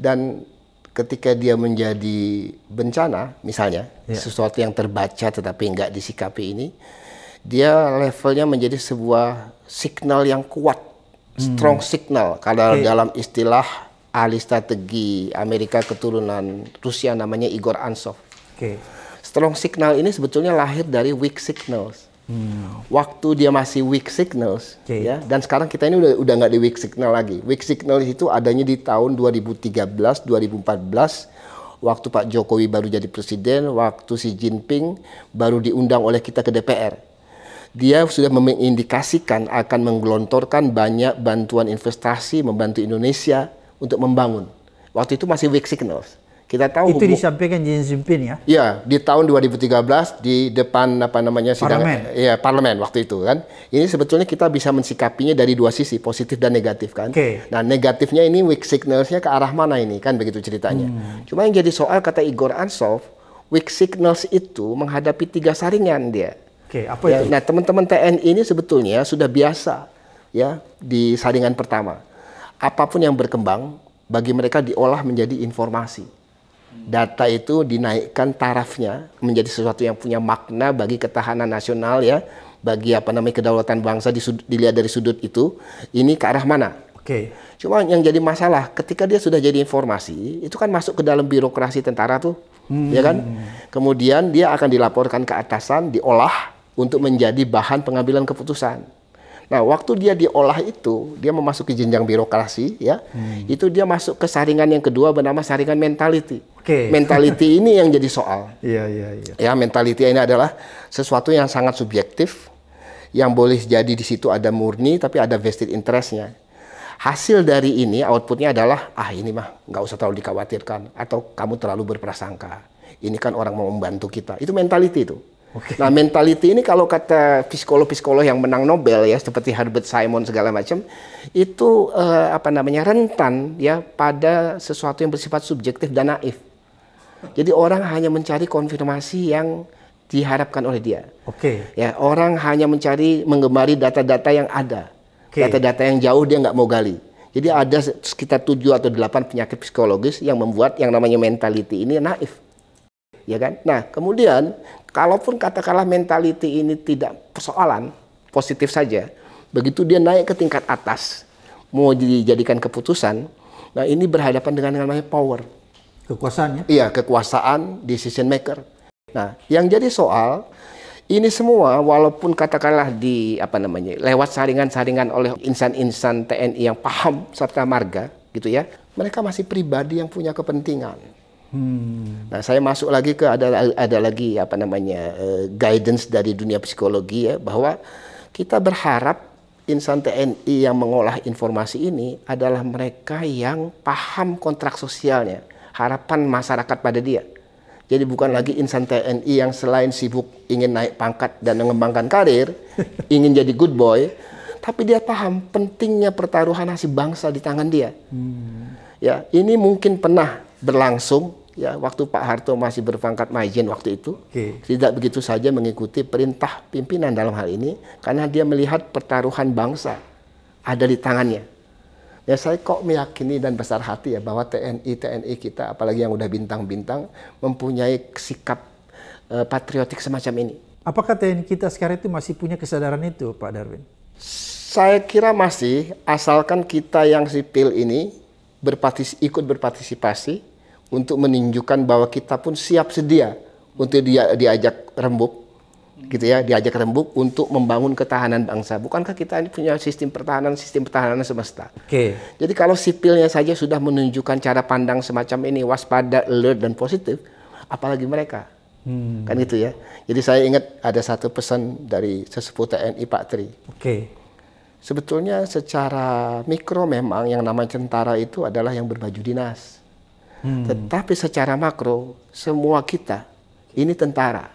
Dan ketika dia menjadi bencana misalnya yeah. sesuatu yang terbaca tetapi enggak disikapi ini dia levelnya menjadi sebuah signal yang kuat hmm. strong signal kalau okay. dalam istilah ahli strategi Amerika keturunan Rusia namanya Igor Ansov okay. strong signal ini sebetulnya lahir dari weak signals Waktu dia masih weak signals, okay. ya. Dan sekarang kita ini udah udah nggak di weak signal lagi. Weak signal itu adanya di tahun 2013, 2014, waktu Pak Jokowi baru jadi presiden, waktu Xi Jinping baru diundang oleh kita ke DPR. Dia sudah mengindikasikan akan menggelontorkan banyak bantuan investasi membantu Indonesia untuk membangun. Waktu itu masih weak signals. Kita tahu itu disampaikan Xi Jinping ya. Iya, di tahun 2013 di depan apa namanya sidang parlemen. ya parlemen waktu itu kan. Ini sebetulnya kita bisa mensikapinya dari dua sisi, positif dan negatif kan. Okay. Nah, negatifnya ini weak signalsnya ke arah mana ini kan begitu ceritanya. Hmm. Cuma yang jadi soal kata Igor Ansov, weak signals itu menghadapi tiga saringan dia. Oke, okay, apa ya, itu? Nah, teman-teman TNI ini sebetulnya sudah biasa ya di saringan pertama. Apapun yang berkembang bagi mereka diolah menjadi informasi data itu dinaikkan tarafnya menjadi sesuatu yang punya makna bagi ketahanan nasional ya bagi apa namanya kedaulatan bangsa sudut, dilihat dari sudut itu ini ke arah mana oke okay. cuma yang jadi masalah ketika dia sudah jadi informasi itu kan masuk ke dalam birokrasi tentara tuh hmm. ya kan kemudian dia akan dilaporkan ke atasan diolah untuk menjadi bahan pengambilan keputusan Nah, waktu dia diolah itu, dia memasuki jenjang birokrasi ya. Hmm. Itu dia masuk ke saringan yang kedua bernama saringan mentality. Oke. Okay. Mentality ini yang jadi soal. Iya, iya, iya. Ya, mentality ini adalah sesuatu yang sangat subjektif yang boleh jadi di situ ada murni tapi ada vested interestnya. Hasil dari ini outputnya adalah ah ini mah nggak usah terlalu dikhawatirkan atau kamu terlalu berprasangka. Ini kan orang mau membantu kita. Itu mentality itu. Okay. Nah, mentality ini kalau kata psikolog-psikolog yang menang Nobel ya seperti Herbert Simon segala macam itu uh, apa namanya rentan ya pada sesuatu yang bersifat subjektif dan naif. Jadi orang hanya mencari konfirmasi yang diharapkan oleh dia. Oke. Okay. Ya, orang hanya mencari menggemari data-data yang ada. Data-data okay. yang jauh dia nggak mau gali. Jadi ada sekitar tujuh atau delapan penyakit psikologis yang membuat yang namanya mentality ini naif ya kan? Nah, kemudian kalaupun katakanlah mentality ini tidak persoalan, positif saja. Begitu dia naik ke tingkat atas, mau dijadikan keputusan, nah ini berhadapan dengan yang namanya power. kekuasaan ya? Iya, kekuasaan decision maker. Nah, yang jadi soal ini semua walaupun katakanlah di apa namanya lewat saringan-saringan oleh insan-insan TNI yang paham serta marga gitu ya mereka masih pribadi yang punya kepentingan Hmm. Nah, saya masuk lagi ke ada ada lagi apa namanya uh, guidance dari dunia psikologi ya bahwa kita berharap insan TNI yang mengolah informasi ini adalah mereka yang paham kontrak sosialnya, harapan masyarakat pada dia. Jadi bukan lagi insan TNI yang selain sibuk ingin naik pangkat dan mengembangkan karir, ingin jadi good boy, tapi dia paham pentingnya pertaruhan nasib bangsa di tangan dia. Hmm. Ya, ini mungkin pernah berlangsung ya waktu Pak Harto masih berpangkat majen waktu itu okay. tidak begitu saja mengikuti perintah pimpinan dalam hal ini karena dia melihat pertaruhan bangsa ada di tangannya. Ya saya kok meyakini dan besar hati ya bahwa TNI TNI kita apalagi yang udah bintang-bintang mempunyai sikap uh, patriotik semacam ini. Apakah TNI kita sekarang itu masih punya kesadaran itu, Pak Darwin? Saya kira masih, asalkan kita yang sipil ini berpartis ikut berpartisipasi untuk menunjukkan bahwa kita pun siap sedia untuk dia diajak rembuk gitu ya diajak rembuk untuk membangun ketahanan bangsa bukankah kita ini punya sistem pertahanan sistem pertahanan semesta oke okay. jadi kalau sipilnya saja sudah menunjukkan cara pandang semacam ini waspada alert dan positif apalagi mereka hmm. kan gitu ya jadi saya ingat ada satu pesan dari sesepuh TNI Pak Tri oke okay. sebetulnya secara mikro memang yang nama tentara itu adalah yang berbaju dinas Hmm. Tetapi secara makro semua kita ini tentara.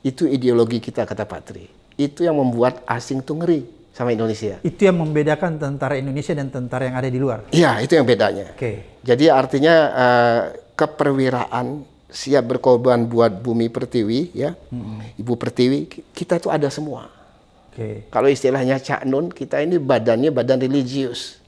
Itu ideologi kita kata Pak Tri. Itu yang membuat asing tuh ngeri sama Indonesia. Itu yang membedakan tentara Indonesia dan tentara yang ada di luar. Iya, itu yang bedanya. Oke. Okay. Jadi artinya uh, keperwiraan siap berkorban buat bumi pertiwi ya. Hmm. Ibu pertiwi kita tuh ada semua. Okay. Kalau istilahnya Cak Nun, kita ini badannya badan religius.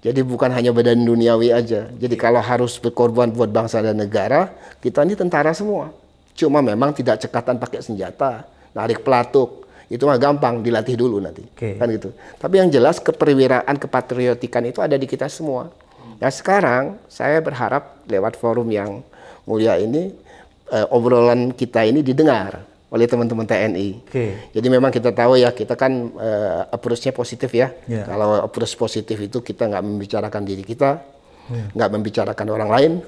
Jadi bukan hanya badan duniawi aja. Jadi iya. kalau harus berkorban buat bangsa dan negara, kita ini tentara semua. Cuma memang tidak cekatan pakai senjata, narik pelatuk. Itu mah gampang, dilatih dulu nanti. Okay. Kan gitu. Tapi yang jelas keperwiraan, kepatriotikan itu ada di kita semua. Hmm. Nah sekarang saya berharap lewat forum yang mulia ini, eh, obrolan kita ini didengar oleh teman-teman TNI. Okay. Jadi memang kita tahu ya kita kan uh, approach-nya positif ya. Yeah. Kalau approach positif itu kita nggak membicarakan diri kita, ya. nggak membicarakan orang lain,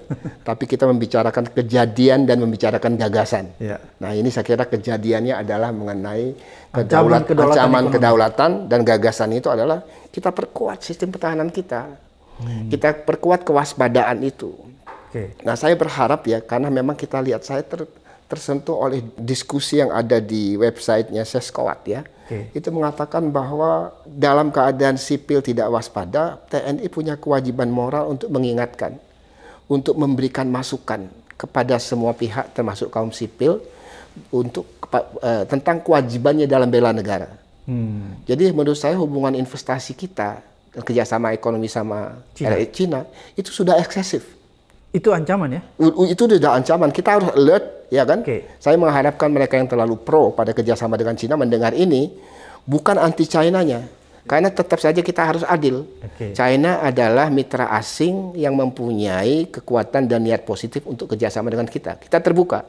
tapi kita membicarakan kejadian dan membicarakan gagasan. Yeah. Nah ini saya kira kejadiannya adalah mengenai kedaulat, kedaulatan, ancaman kedaulatan dan gagasan itu adalah kita perkuat sistem pertahanan kita, hmm. kita perkuat kewaspadaan itu. Okay. Nah saya berharap ya karena memang kita lihat saya ter tersentuh oleh diskusi yang ada di websitenya Seskowat ya. Okay. Itu mengatakan bahwa dalam keadaan sipil tidak waspada, TNI punya kewajiban moral untuk mengingatkan, untuk memberikan masukan kepada semua pihak termasuk kaum sipil untuk uh, tentang kewajibannya dalam bela negara. Hmm. Jadi menurut saya hubungan investasi kita kerjasama ekonomi sama China, Cina itu sudah eksesif itu ancaman ya? Itu sudah ancaman. Kita harus alert, ya kan? Okay. Saya mengharapkan mereka yang terlalu pro pada kerjasama dengan Cina mendengar ini bukan anti nya karena tetap saja kita harus adil. Okay. China adalah mitra asing yang mempunyai kekuatan dan niat positif untuk kerjasama dengan kita. Kita terbuka.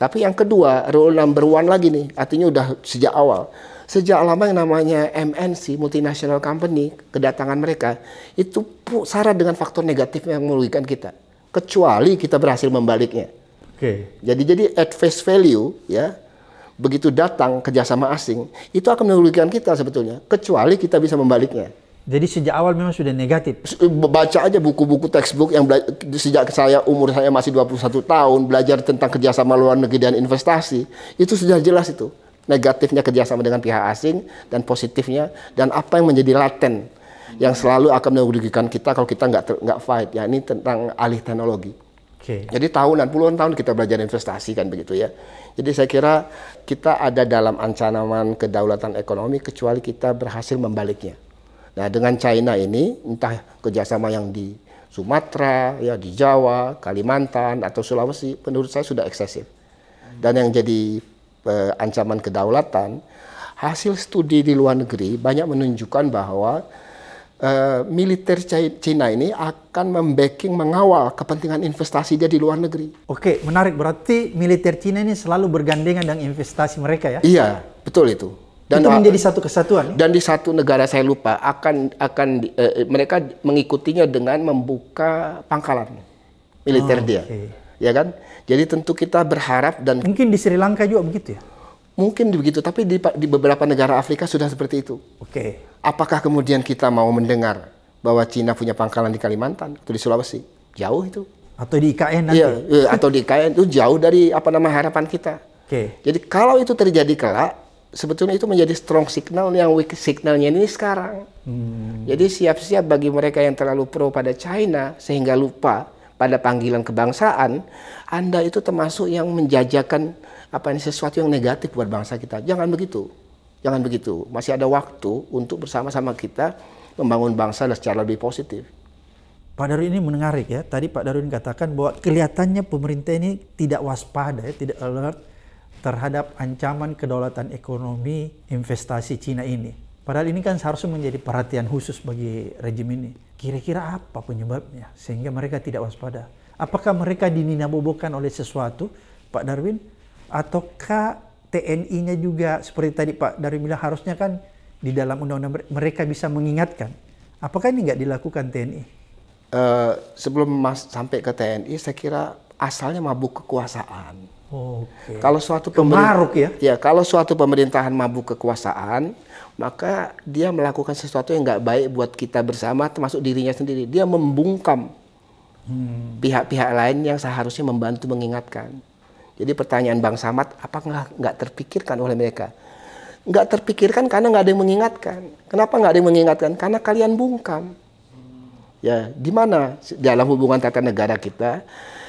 Tapi yang kedua, rule number one lagi nih, artinya udah sejak awal sejak lama yang namanya MNC multinational company kedatangan mereka itu syarat dengan faktor negatif yang merugikan kita kecuali kita berhasil membaliknya. Oke. Jadi jadi at face value ya begitu datang kerjasama asing itu akan merugikan kita sebetulnya kecuali kita bisa membaliknya. Jadi sejak awal memang sudah negatif. Eh, baca aja buku-buku textbook yang sejak saya umur saya masih 21 tahun belajar tentang kerjasama luar negeri dan investasi itu sudah jelas itu negatifnya kerjasama dengan pihak asing dan positifnya dan apa yang menjadi laten yang selalu akan merugikan kita kalau kita nggak nggak fight ya ini tentang alih teknologi okay. jadi tahunan puluhan tahun kita belajar investasi kan begitu ya jadi saya kira kita ada dalam ancaman kedaulatan ekonomi kecuali kita berhasil membaliknya nah dengan China ini entah kerjasama yang di Sumatera ya di Jawa Kalimantan atau Sulawesi menurut saya sudah eksesif dan yang jadi eh, ancaman kedaulatan hasil studi di luar negeri banyak menunjukkan bahwa uh, militer Cina ini akan membacking, mengawal kepentingan investasi dia di luar negeri. Oke, menarik. Berarti militer Cina ini selalu bergandengan dengan investasi mereka ya? Iya, betul itu. Dan itu menjadi satu kesatuan. Ya? Dan di satu negara saya lupa akan akan uh, mereka mengikutinya dengan membuka pangkalan militer oh, dia. Okay. Ya kan? Jadi tentu kita berharap dan mungkin di Sri Lanka juga begitu ya. Mungkin begitu, tapi di, di beberapa negara Afrika sudah seperti itu. Oke. Okay. Apakah kemudian kita mau mendengar bahwa Cina punya pangkalan di Kalimantan atau di Sulawesi? Jauh itu. Atau di IKN nanti. Iya, iya, atau di IKN itu jauh dari apa nama harapan kita. Oke. Okay. Jadi kalau itu terjadi kelak, sebetulnya itu menjadi strong signal yang weak signalnya ini sekarang. Hmm. Jadi siap-siap bagi mereka yang terlalu pro pada China sehingga lupa pada panggilan kebangsaan, Anda itu termasuk yang menjajakan apa ini sesuatu yang negatif buat bangsa kita. Jangan begitu. Jangan begitu. Masih ada waktu untuk bersama-sama kita membangun bangsa secara lebih positif. Pak Darwin ini menarik ya. Tadi Pak Darwin katakan bahwa kelihatannya pemerintah ini tidak waspada ya, tidak alert terhadap ancaman kedaulatan ekonomi investasi Cina ini. Padahal ini kan seharusnya menjadi perhatian khusus bagi rejim ini. Kira-kira apa penyebabnya sehingga mereka tidak waspada? Apakah mereka dininabobokan oleh sesuatu, Pak Darwin? ataukah TNI-nya juga seperti tadi Pak dari bilang harusnya kan di dalam undang-undang mereka bisa mengingatkan. Apakah ini nggak dilakukan TNI? Uh, eh, sebelum mas sampai ke TNI, saya kira asalnya mabuk kekuasaan. Oh, okay. Kalau suatu pemerintah ya? Ya, kalau suatu pemerintahan mabuk kekuasaan, maka dia melakukan sesuatu yang nggak baik buat kita bersama, termasuk dirinya sendiri. Dia membungkam hmm. pihak-pihak hmm. Pihak -pihak lain yang seharusnya membantu mengingatkan. Jadi pertanyaan Bang Samad, nggak nggak terpikirkan oleh mereka? Nggak terpikirkan karena nggak ada yang mengingatkan. Kenapa nggak ada yang mengingatkan? Karena kalian bungkam. Ya, di mana dalam hubungan tata negara kita,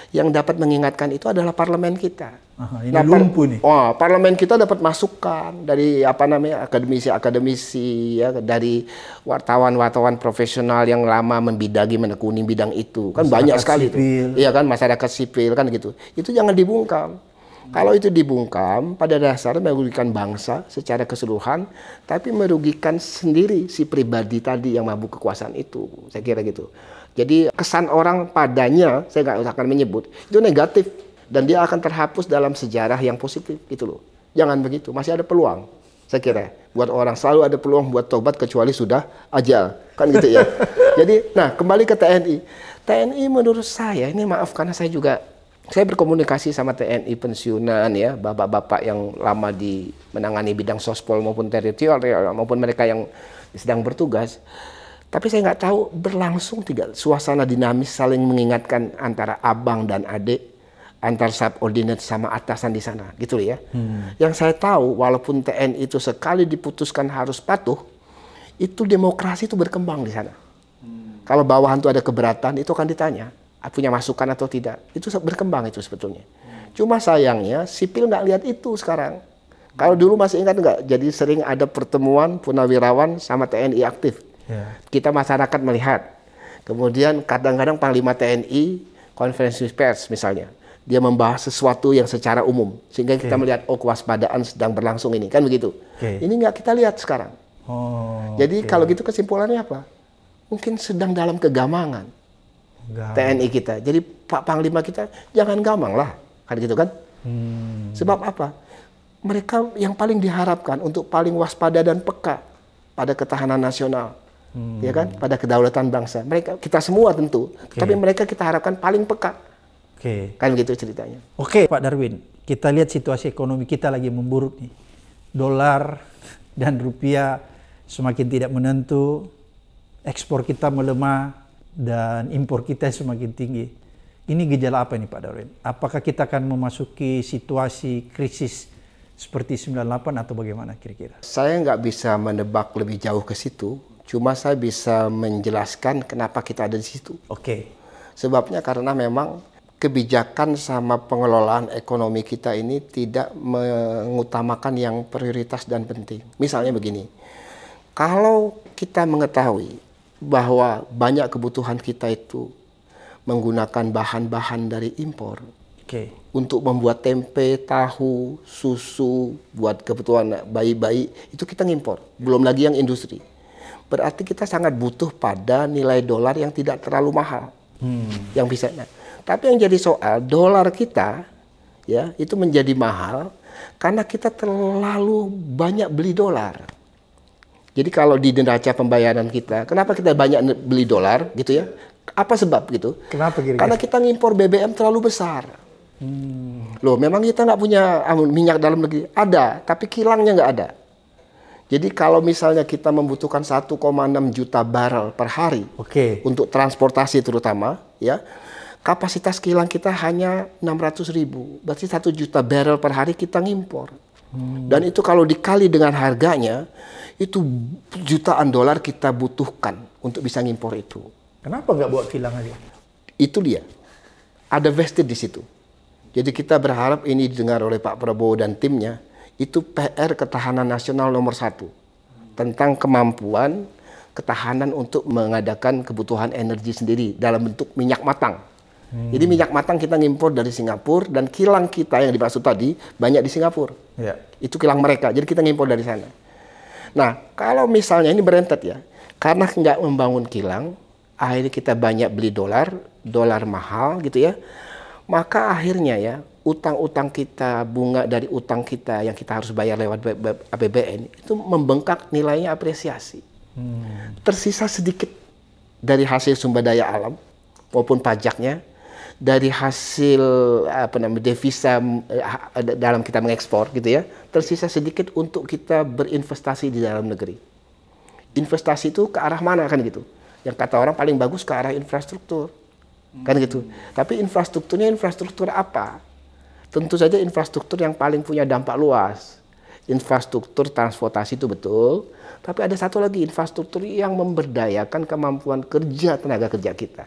yang dapat mengingatkan itu adalah parlemen kita. Aha, ini nah, lumpuh nih. Oh, parlemen kita dapat masukan dari apa namanya akademisi-akademisi ya dari wartawan-wartawan profesional yang lama membidagi menekuni bidang itu kan masyarakat banyak sekali itu. Iya kan masyarakat sipil kan gitu. Itu jangan dibungkam. Kalau itu dibungkam, pada dasarnya merugikan bangsa secara keseluruhan, tapi merugikan sendiri si pribadi tadi yang mabuk kekuasaan itu. Saya kira gitu. Jadi kesan orang padanya, saya nggak akan menyebut, itu negatif. Dan dia akan terhapus dalam sejarah yang positif gitu loh. Jangan begitu, masih ada peluang. Saya kira buat orang selalu ada peluang buat tobat kecuali sudah ajal kan gitu ya. Jadi, nah kembali ke TNI. TNI menurut saya ini maaf karena saya juga saya berkomunikasi sama TNI pensiunan ya, bapak-bapak yang lama di menangani bidang sospol maupun teritorial maupun mereka yang sedang bertugas. Tapi saya nggak tahu berlangsung tidak suasana dinamis saling mengingatkan antara abang dan adik, antar subordinate sama atasan di sana, gitu ya. Hmm. Yang saya tahu, walaupun TNI itu sekali diputuskan harus patuh, itu demokrasi itu berkembang di sana. Hmm. Kalau bawahan itu ada keberatan, itu akan ditanya punya masukan atau tidak. Itu berkembang itu sebetulnya. Hmm. Cuma sayangnya sipil nggak lihat itu sekarang. Kalau dulu masih ingat nggak? Jadi sering ada pertemuan punawirawan sama TNI aktif Ya. Kita masyarakat melihat. Kemudian kadang-kadang Panglima TNI konferensi pers misalnya, dia membahas sesuatu yang secara umum sehingga okay. kita melihat oh kewaspadaan sedang berlangsung ini kan begitu. Okay. Ini nggak kita lihat sekarang. Oh, Jadi okay. kalau gitu kesimpulannya apa? Mungkin sedang dalam kegamangan Gamang. TNI kita. Jadi Pak Panglima kita jangan gamang lah kan gitu kan? Hmm. Sebab apa? Mereka yang paling diharapkan untuk paling waspada dan peka pada ketahanan nasional hmm. ya kan pada kedaulatan bangsa mereka kita semua tentu okay. tapi mereka kita harapkan paling peka okay. kan begitu ceritanya oke okay, Pak Darwin kita lihat situasi ekonomi kita lagi memburuk nih dolar dan rupiah semakin tidak menentu ekspor kita melemah dan impor kita semakin tinggi ini gejala apa ini Pak Darwin apakah kita akan memasuki situasi krisis seperti 98 atau bagaimana kira-kira? Saya nggak bisa menebak lebih jauh ke situ, Cuma saya bisa menjelaskan kenapa kita ada di situ. Oke. Okay. Sebabnya karena memang kebijakan sama pengelolaan ekonomi kita ini tidak mengutamakan yang prioritas dan penting. Misalnya begini, kalau kita mengetahui bahwa banyak kebutuhan kita itu menggunakan bahan-bahan dari impor okay. untuk membuat tempe, tahu, susu, buat kebutuhan bayi-bayi itu kita ngimpor, belum lagi yang industri berarti kita sangat butuh pada nilai dolar yang tidak terlalu mahal hmm. yang bisa nah, tapi yang jadi soal dolar kita ya itu menjadi mahal karena kita terlalu banyak beli dolar jadi kalau di neraca pembayaran kita kenapa kita banyak beli dolar gitu ya apa sebab gitu kenapa kira -kira? karena kita ngimpor BBM terlalu besar hmm. loh memang kita nggak punya minyak dalam negeri ada tapi kilangnya nggak ada jadi kalau misalnya kita membutuhkan 1,6 juta barrel per hari okay. untuk transportasi terutama, ya kapasitas kilang kita hanya 600 ribu. Berarti 1 juta barrel per hari kita ngimpor. Hmm. Dan itu kalau dikali dengan harganya, itu jutaan dolar kita butuhkan untuk bisa ngimpor itu. Kenapa nggak buat kilang aja? Itu dia. Ada vested di situ. Jadi kita berharap ini didengar oleh Pak Prabowo dan timnya itu PR ketahanan nasional nomor satu tentang kemampuan ketahanan untuk mengadakan kebutuhan energi sendiri dalam bentuk minyak matang. Hmm. Jadi minyak matang kita ngimpor dari Singapura dan kilang kita yang dimaksud tadi banyak di Singapura. Yeah. Itu kilang mereka. Jadi kita ngimpor dari sana. Nah, kalau misalnya ini berentet ya, karena nggak membangun kilang, akhirnya kita banyak beli dolar, dolar mahal gitu ya. Maka akhirnya ya utang-utang kita, bunga dari utang kita yang kita harus bayar lewat APBN itu membengkak nilainya apresiasi. Hmm. Tersisa sedikit dari hasil sumber daya alam maupun pajaknya dari hasil apa namanya devisa eh, dalam kita mengekspor gitu ya tersisa sedikit untuk kita berinvestasi di dalam negeri investasi itu ke arah mana kan gitu yang kata orang paling bagus ke arah infrastruktur kan gitu hmm. tapi infrastrukturnya infrastruktur apa Tentu saja infrastruktur yang paling punya dampak luas. Infrastruktur transportasi itu betul, tapi ada satu lagi infrastruktur yang memberdayakan kemampuan kerja tenaga kerja kita.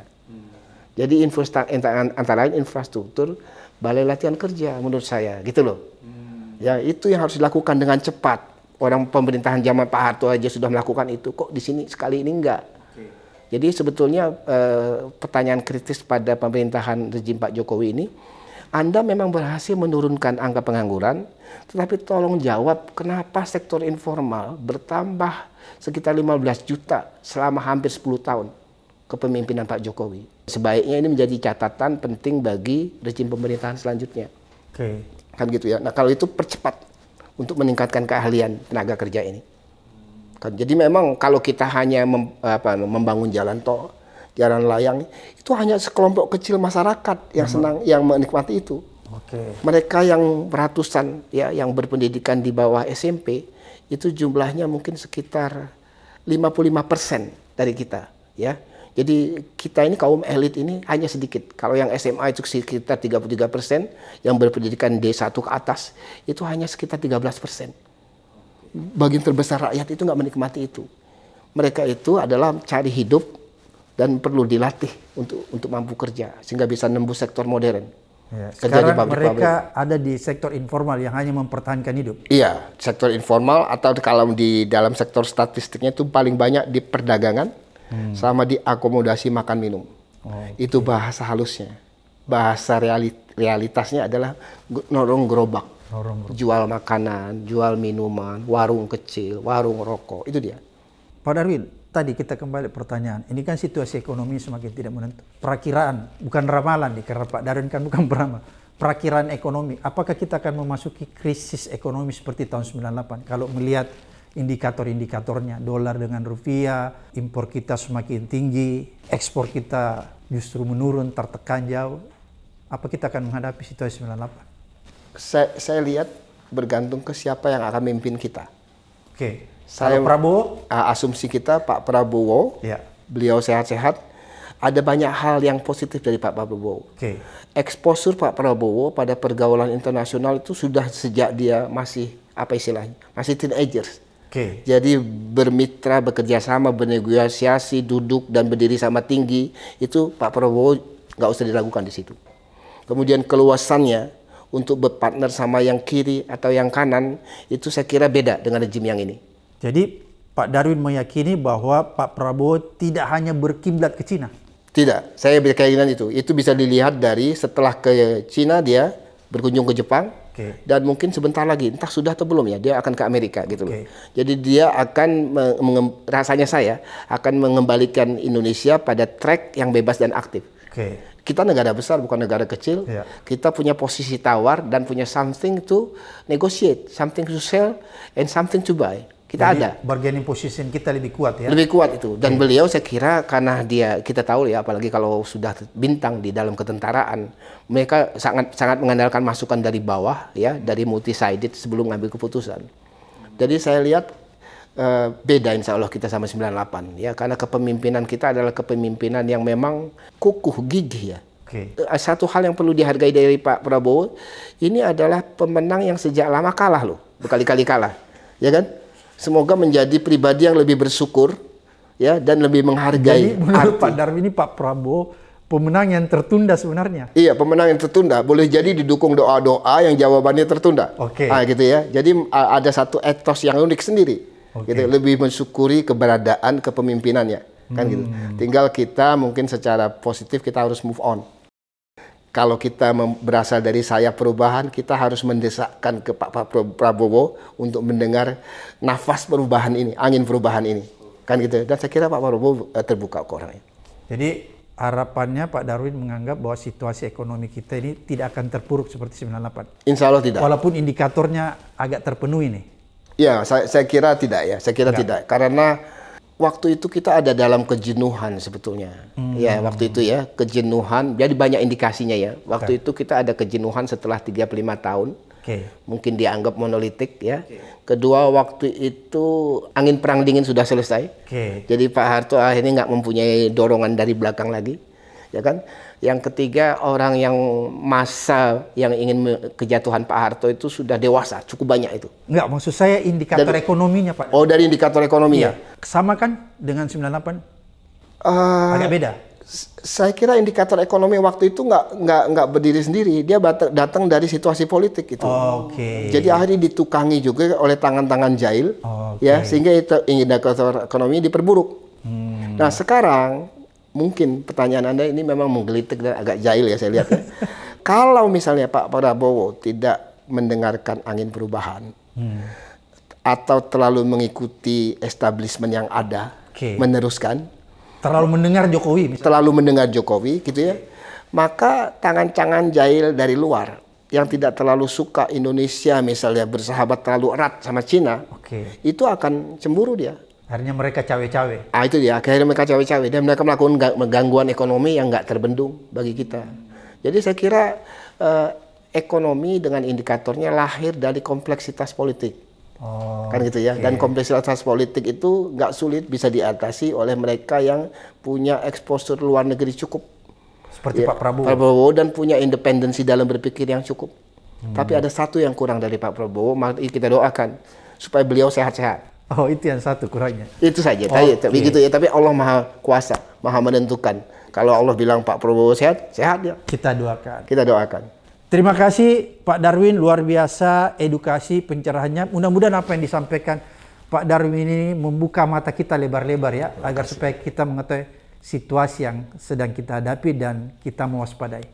Jadi antara lain infrastruktur balai latihan kerja menurut saya gitu loh. Hmm. Ya itu yang harus dilakukan dengan cepat. Orang pemerintahan zaman Pak Harto aja sudah melakukan itu, kok di sini sekali ini enggak. Jadi sebetulnya eh, pertanyaan kritis pada pemerintahan rezim Pak Jokowi ini anda memang berhasil menurunkan angka pengangguran, tetapi tolong jawab kenapa sektor informal bertambah sekitar 15 juta selama hampir 10 tahun kepemimpinan Pak Jokowi. Sebaiknya ini menjadi catatan penting bagi rezim pemerintahan selanjutnya. Oke. Kan gitu ya. Nah, kalau itu percepat untuk meningkatkan keahlian tenaga kerja ini. Kan jadi memang kalau kita hanya mem, apa, membangun jalan tol jalan layang itu hanya sekelompok kecil masyarakat yang mhm. senang yang menikmati itu. Okay. Mereka yang ratusan ya yang berpendidikan di bawah SMP itu jumlahnya mungkin sekitar 55% persen dari kita ya. Jadi kita ini kaum elit ini hanya sedikit. Kalau yang SMA itu sekitar 33 persen, yang berpendidikan D1 ke atas itu hanya sekitar 13 persen. Bagian terbesar rakyat itu nggak menikmati itu. Mereka itu adalah cari hidup dan perlu dilatih untuk untuk mampu kerja sehingga bisa nembus sektor modern. Ya, sekarang di pabrik, mereka ada di sektor informal yang hanya mempertahankan hidup. Iya, sektor informal atau kalau di dalam sektor statistiknya itu paling banyak di perdagangan hmm. sama di akomodasi makan minum. okay. Itu bahasa halusnya. Bahasa realitasnya adalah norong gerobak. Norong gerobak. Jual makanan, jual minuman, warung kecil, warung rokok, itu dia. Pak Darwin, tadi kita kembali pertanyaan. Ini kan situasi ekonomi semakin tidak menentu. Perakiraan, bukan ramalan nih, karena Pak Darin kan bukan beramal. Perakiraan ekonomi, apakah kita akan memasuki krisis ekonomi seperti tahun 98? Kalau melihat indikator-indikatornya, dolar dengan rupiah, impor kita semakin tinggi, ekspor kita justru menurun, tertekan jauh. Apa kita akan menghadapi situasi 98? Saya, saya lihat bergantung ke siapa yang akan memimpin kita. Oke. Okay saya Prabowo asumsi kita Pak Prabowo, ya. beliau sehat-sehat. Ada banyak hal yang positif dari Pak Prabowo. Okay. Eksposur Pak Prabowo pada pergaulan internasional itu sudah sejak dia masih apa istilahnya masih teenager Okay. Jadi bermitra, bekerja sama, bernegosiasi, duduk dan berdiri sama tinggi itu Pak Prabowo nggak usah diragukan di situ. Kemudian keluasannya untuk berpartner sama yang kiri atau yang kanan itu saya kira beda dengan rejim yang ini. Jadi Pak Darwin meyakini bahwa Pak Prabowo tidak hanya berkiblat ke Cina. Tidak, saya berkeyakinan itu. Itu bisa dilihat dari setelah ke Cina dia berkunjung ke Jepang okay. dan mungkin sebentar lagi entah sudah atau belum ya dia akan ke Amerika gitu okay. loh. Jadi dia akan rasanya saya akan mengembalikan Indonesia pada track yang bebas dan aktif. Okay. Kita negara besar bukan negara kecil. Yeah. Kita punya posisi tawar dan punya something to negotiate, something to sell and something to buy. Kita Jadi, ada. Bargaining position kita lebih kuat ya. Lebih kuat itu. Dan hmm. beliau saya kira karena dia kita tahu ya apalagi kalau sudah bintang di dalam ketentaraan, mereka sangat sangat mengandalkan masukan dari bawah ya, dari multi sided sebelum ngambil keputusan. Jadi saya lihat Uh, beda insya Allah kita sama 98 ya karena kepemimpinan kita adalah kepemimpinan yang memang kukuh gigih ya okay. Eh, satu hal yang perlu dihargai dari Pak Prabowo ini adalah pemenang yang sejak lama kalah loh berkali-kali kalah ya kan Semoga menjadi pribadi yang lebih bersyukur ya dan lebih menghargai. Jadi menurut arti. Pak Darwi ini Pak Prabowo pemenang yang tertunda sebenarnya. Iya, pemenang yang tertunda. Boleh jadi didukung doa-doa yang jawabannya tertunda. Oke. Okay. Nah, gitu ya. Jadi ada satu etos yang unik sendiri. Okay. Gitu, lebih mensyukuri keberadaan kepemimpinannya. Kan gitu. hmm. gitu. Tinggal kita mungkin secara positif kita harus move on kalau kita berasal dari saya perubahan, kita harus mendesakkan ke Pak Prabowo untuk mendengar nafas perubahan ini, angin perubahan ini. Kan gitu. Dan saya kira Pak Prabowo eh, terbuka ke orangnya. Jadi harapannya Pak Darwin menganggap bahwa situasi ekonomi kita ini tidak akan terpuruk seperti 98. Insya Allah tidak. Walaupun indikatornya agak terpenuhi nih. Ya, saya, saya kira tidak ya. Saya kira Enggak. tidak. Karena waktu itu kita ada dalam kejenuhan sebetulnya. Hmm. Ya, waktu itu ya, kejenuhan. Jadi banyak indikasinya ya. Waktu okay. itu kita ada kejenuhan setelah 35 tahun. Okay. Mungkin dianggap monolitik ya. Okay. Kedua waktu itu angin perang dingin sudah selesai. Okay. Jadi Pak Harto akhirnya nggak mempunyai dorongan dari belakang lagi. Ya kan? Yang ketiga orang yang masa yang ingin kejatuhan Pak Harto itu sudah dewasa, cukup banyak itu. Enggak, maksud saya indikator dari, ekonominya Pak. Oh dari indikator ekonominya. Iya. Ya? Sama kan dengan 98? Uh, ah, Agak beda. Saya kira indikator ekonomi waktu itu nggak nggak nggak berdiri sendiri, dia datang dari situasi politik itu. Oke. Okay. Jadi akhirnya ditukangi juga oleh tangan-tangan jahil, okay. ya sehingga itu indikator ekonomi diperburuk. Hmm. Nah sekarang mungkin pertanyaan Anda ini memang menggelitik dan agak jahil ya saya lihat ya. Kalau misalnya Pak Prabowo tidak mendengarkan angin perubahan hmm. atau terlalu mengikuti establishment yang ada, okay. meneruskan terlalu mendengar Jokowi, misalnya. terlalu mendengar Jokowi gitu ya, maka tangan-tangan jahil dari luar yang tidak terlalu suka Indonesia misalnya bersahabat terlalu erat sama Cina, okay. itu akan cemburu dia. Akhirnya mereka cawe-cawe. Ah itu dia, akhirnya mereka cawe-cawe dan mereka melakukan gangguan ekonomi yang nggak terbendung bagi kita. Jadi saya kira eh, ekonomi dengan indikatornya lahir dari kompleksitas politik. Oh, kan gitu ya. Okay. Dan kompleksitas politik itu nggak sulit bisa diatasi oleh mereka yang punya eksposur luar negeri cukup. Seperti ya, Pak Prabowo. Prabowo dan punya independensi dalam berpikir yang cukup. Hmm. Tapi ada satu yang kurang dari Pak Prabowo, mari kita doakan supaya beliau sehat-sehat. Oh itu yang satu kurangnya. Itu saja, oh, tapi, okay. gitu ya. Tapi Allah maha kuasa, maha menentukan. Kalau Allah bilang Pak Prabowo sehat, sehat ya. Kita doakan. Kita doakan. Terima kasih Pak Darwin, luar biasa edukasi pencerahannya. Mudah-mudahan apa yang disampaikan Pak Darwin ini membuka mata kita lebar-lebar ya, agar supaya kita mengetahui situasi yang sedang kita hadapi dan kita mewaspadai.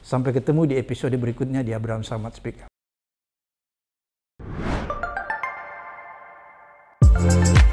Sampai ketemu di episode berikutnya di Abraham Samad Speak Thank you.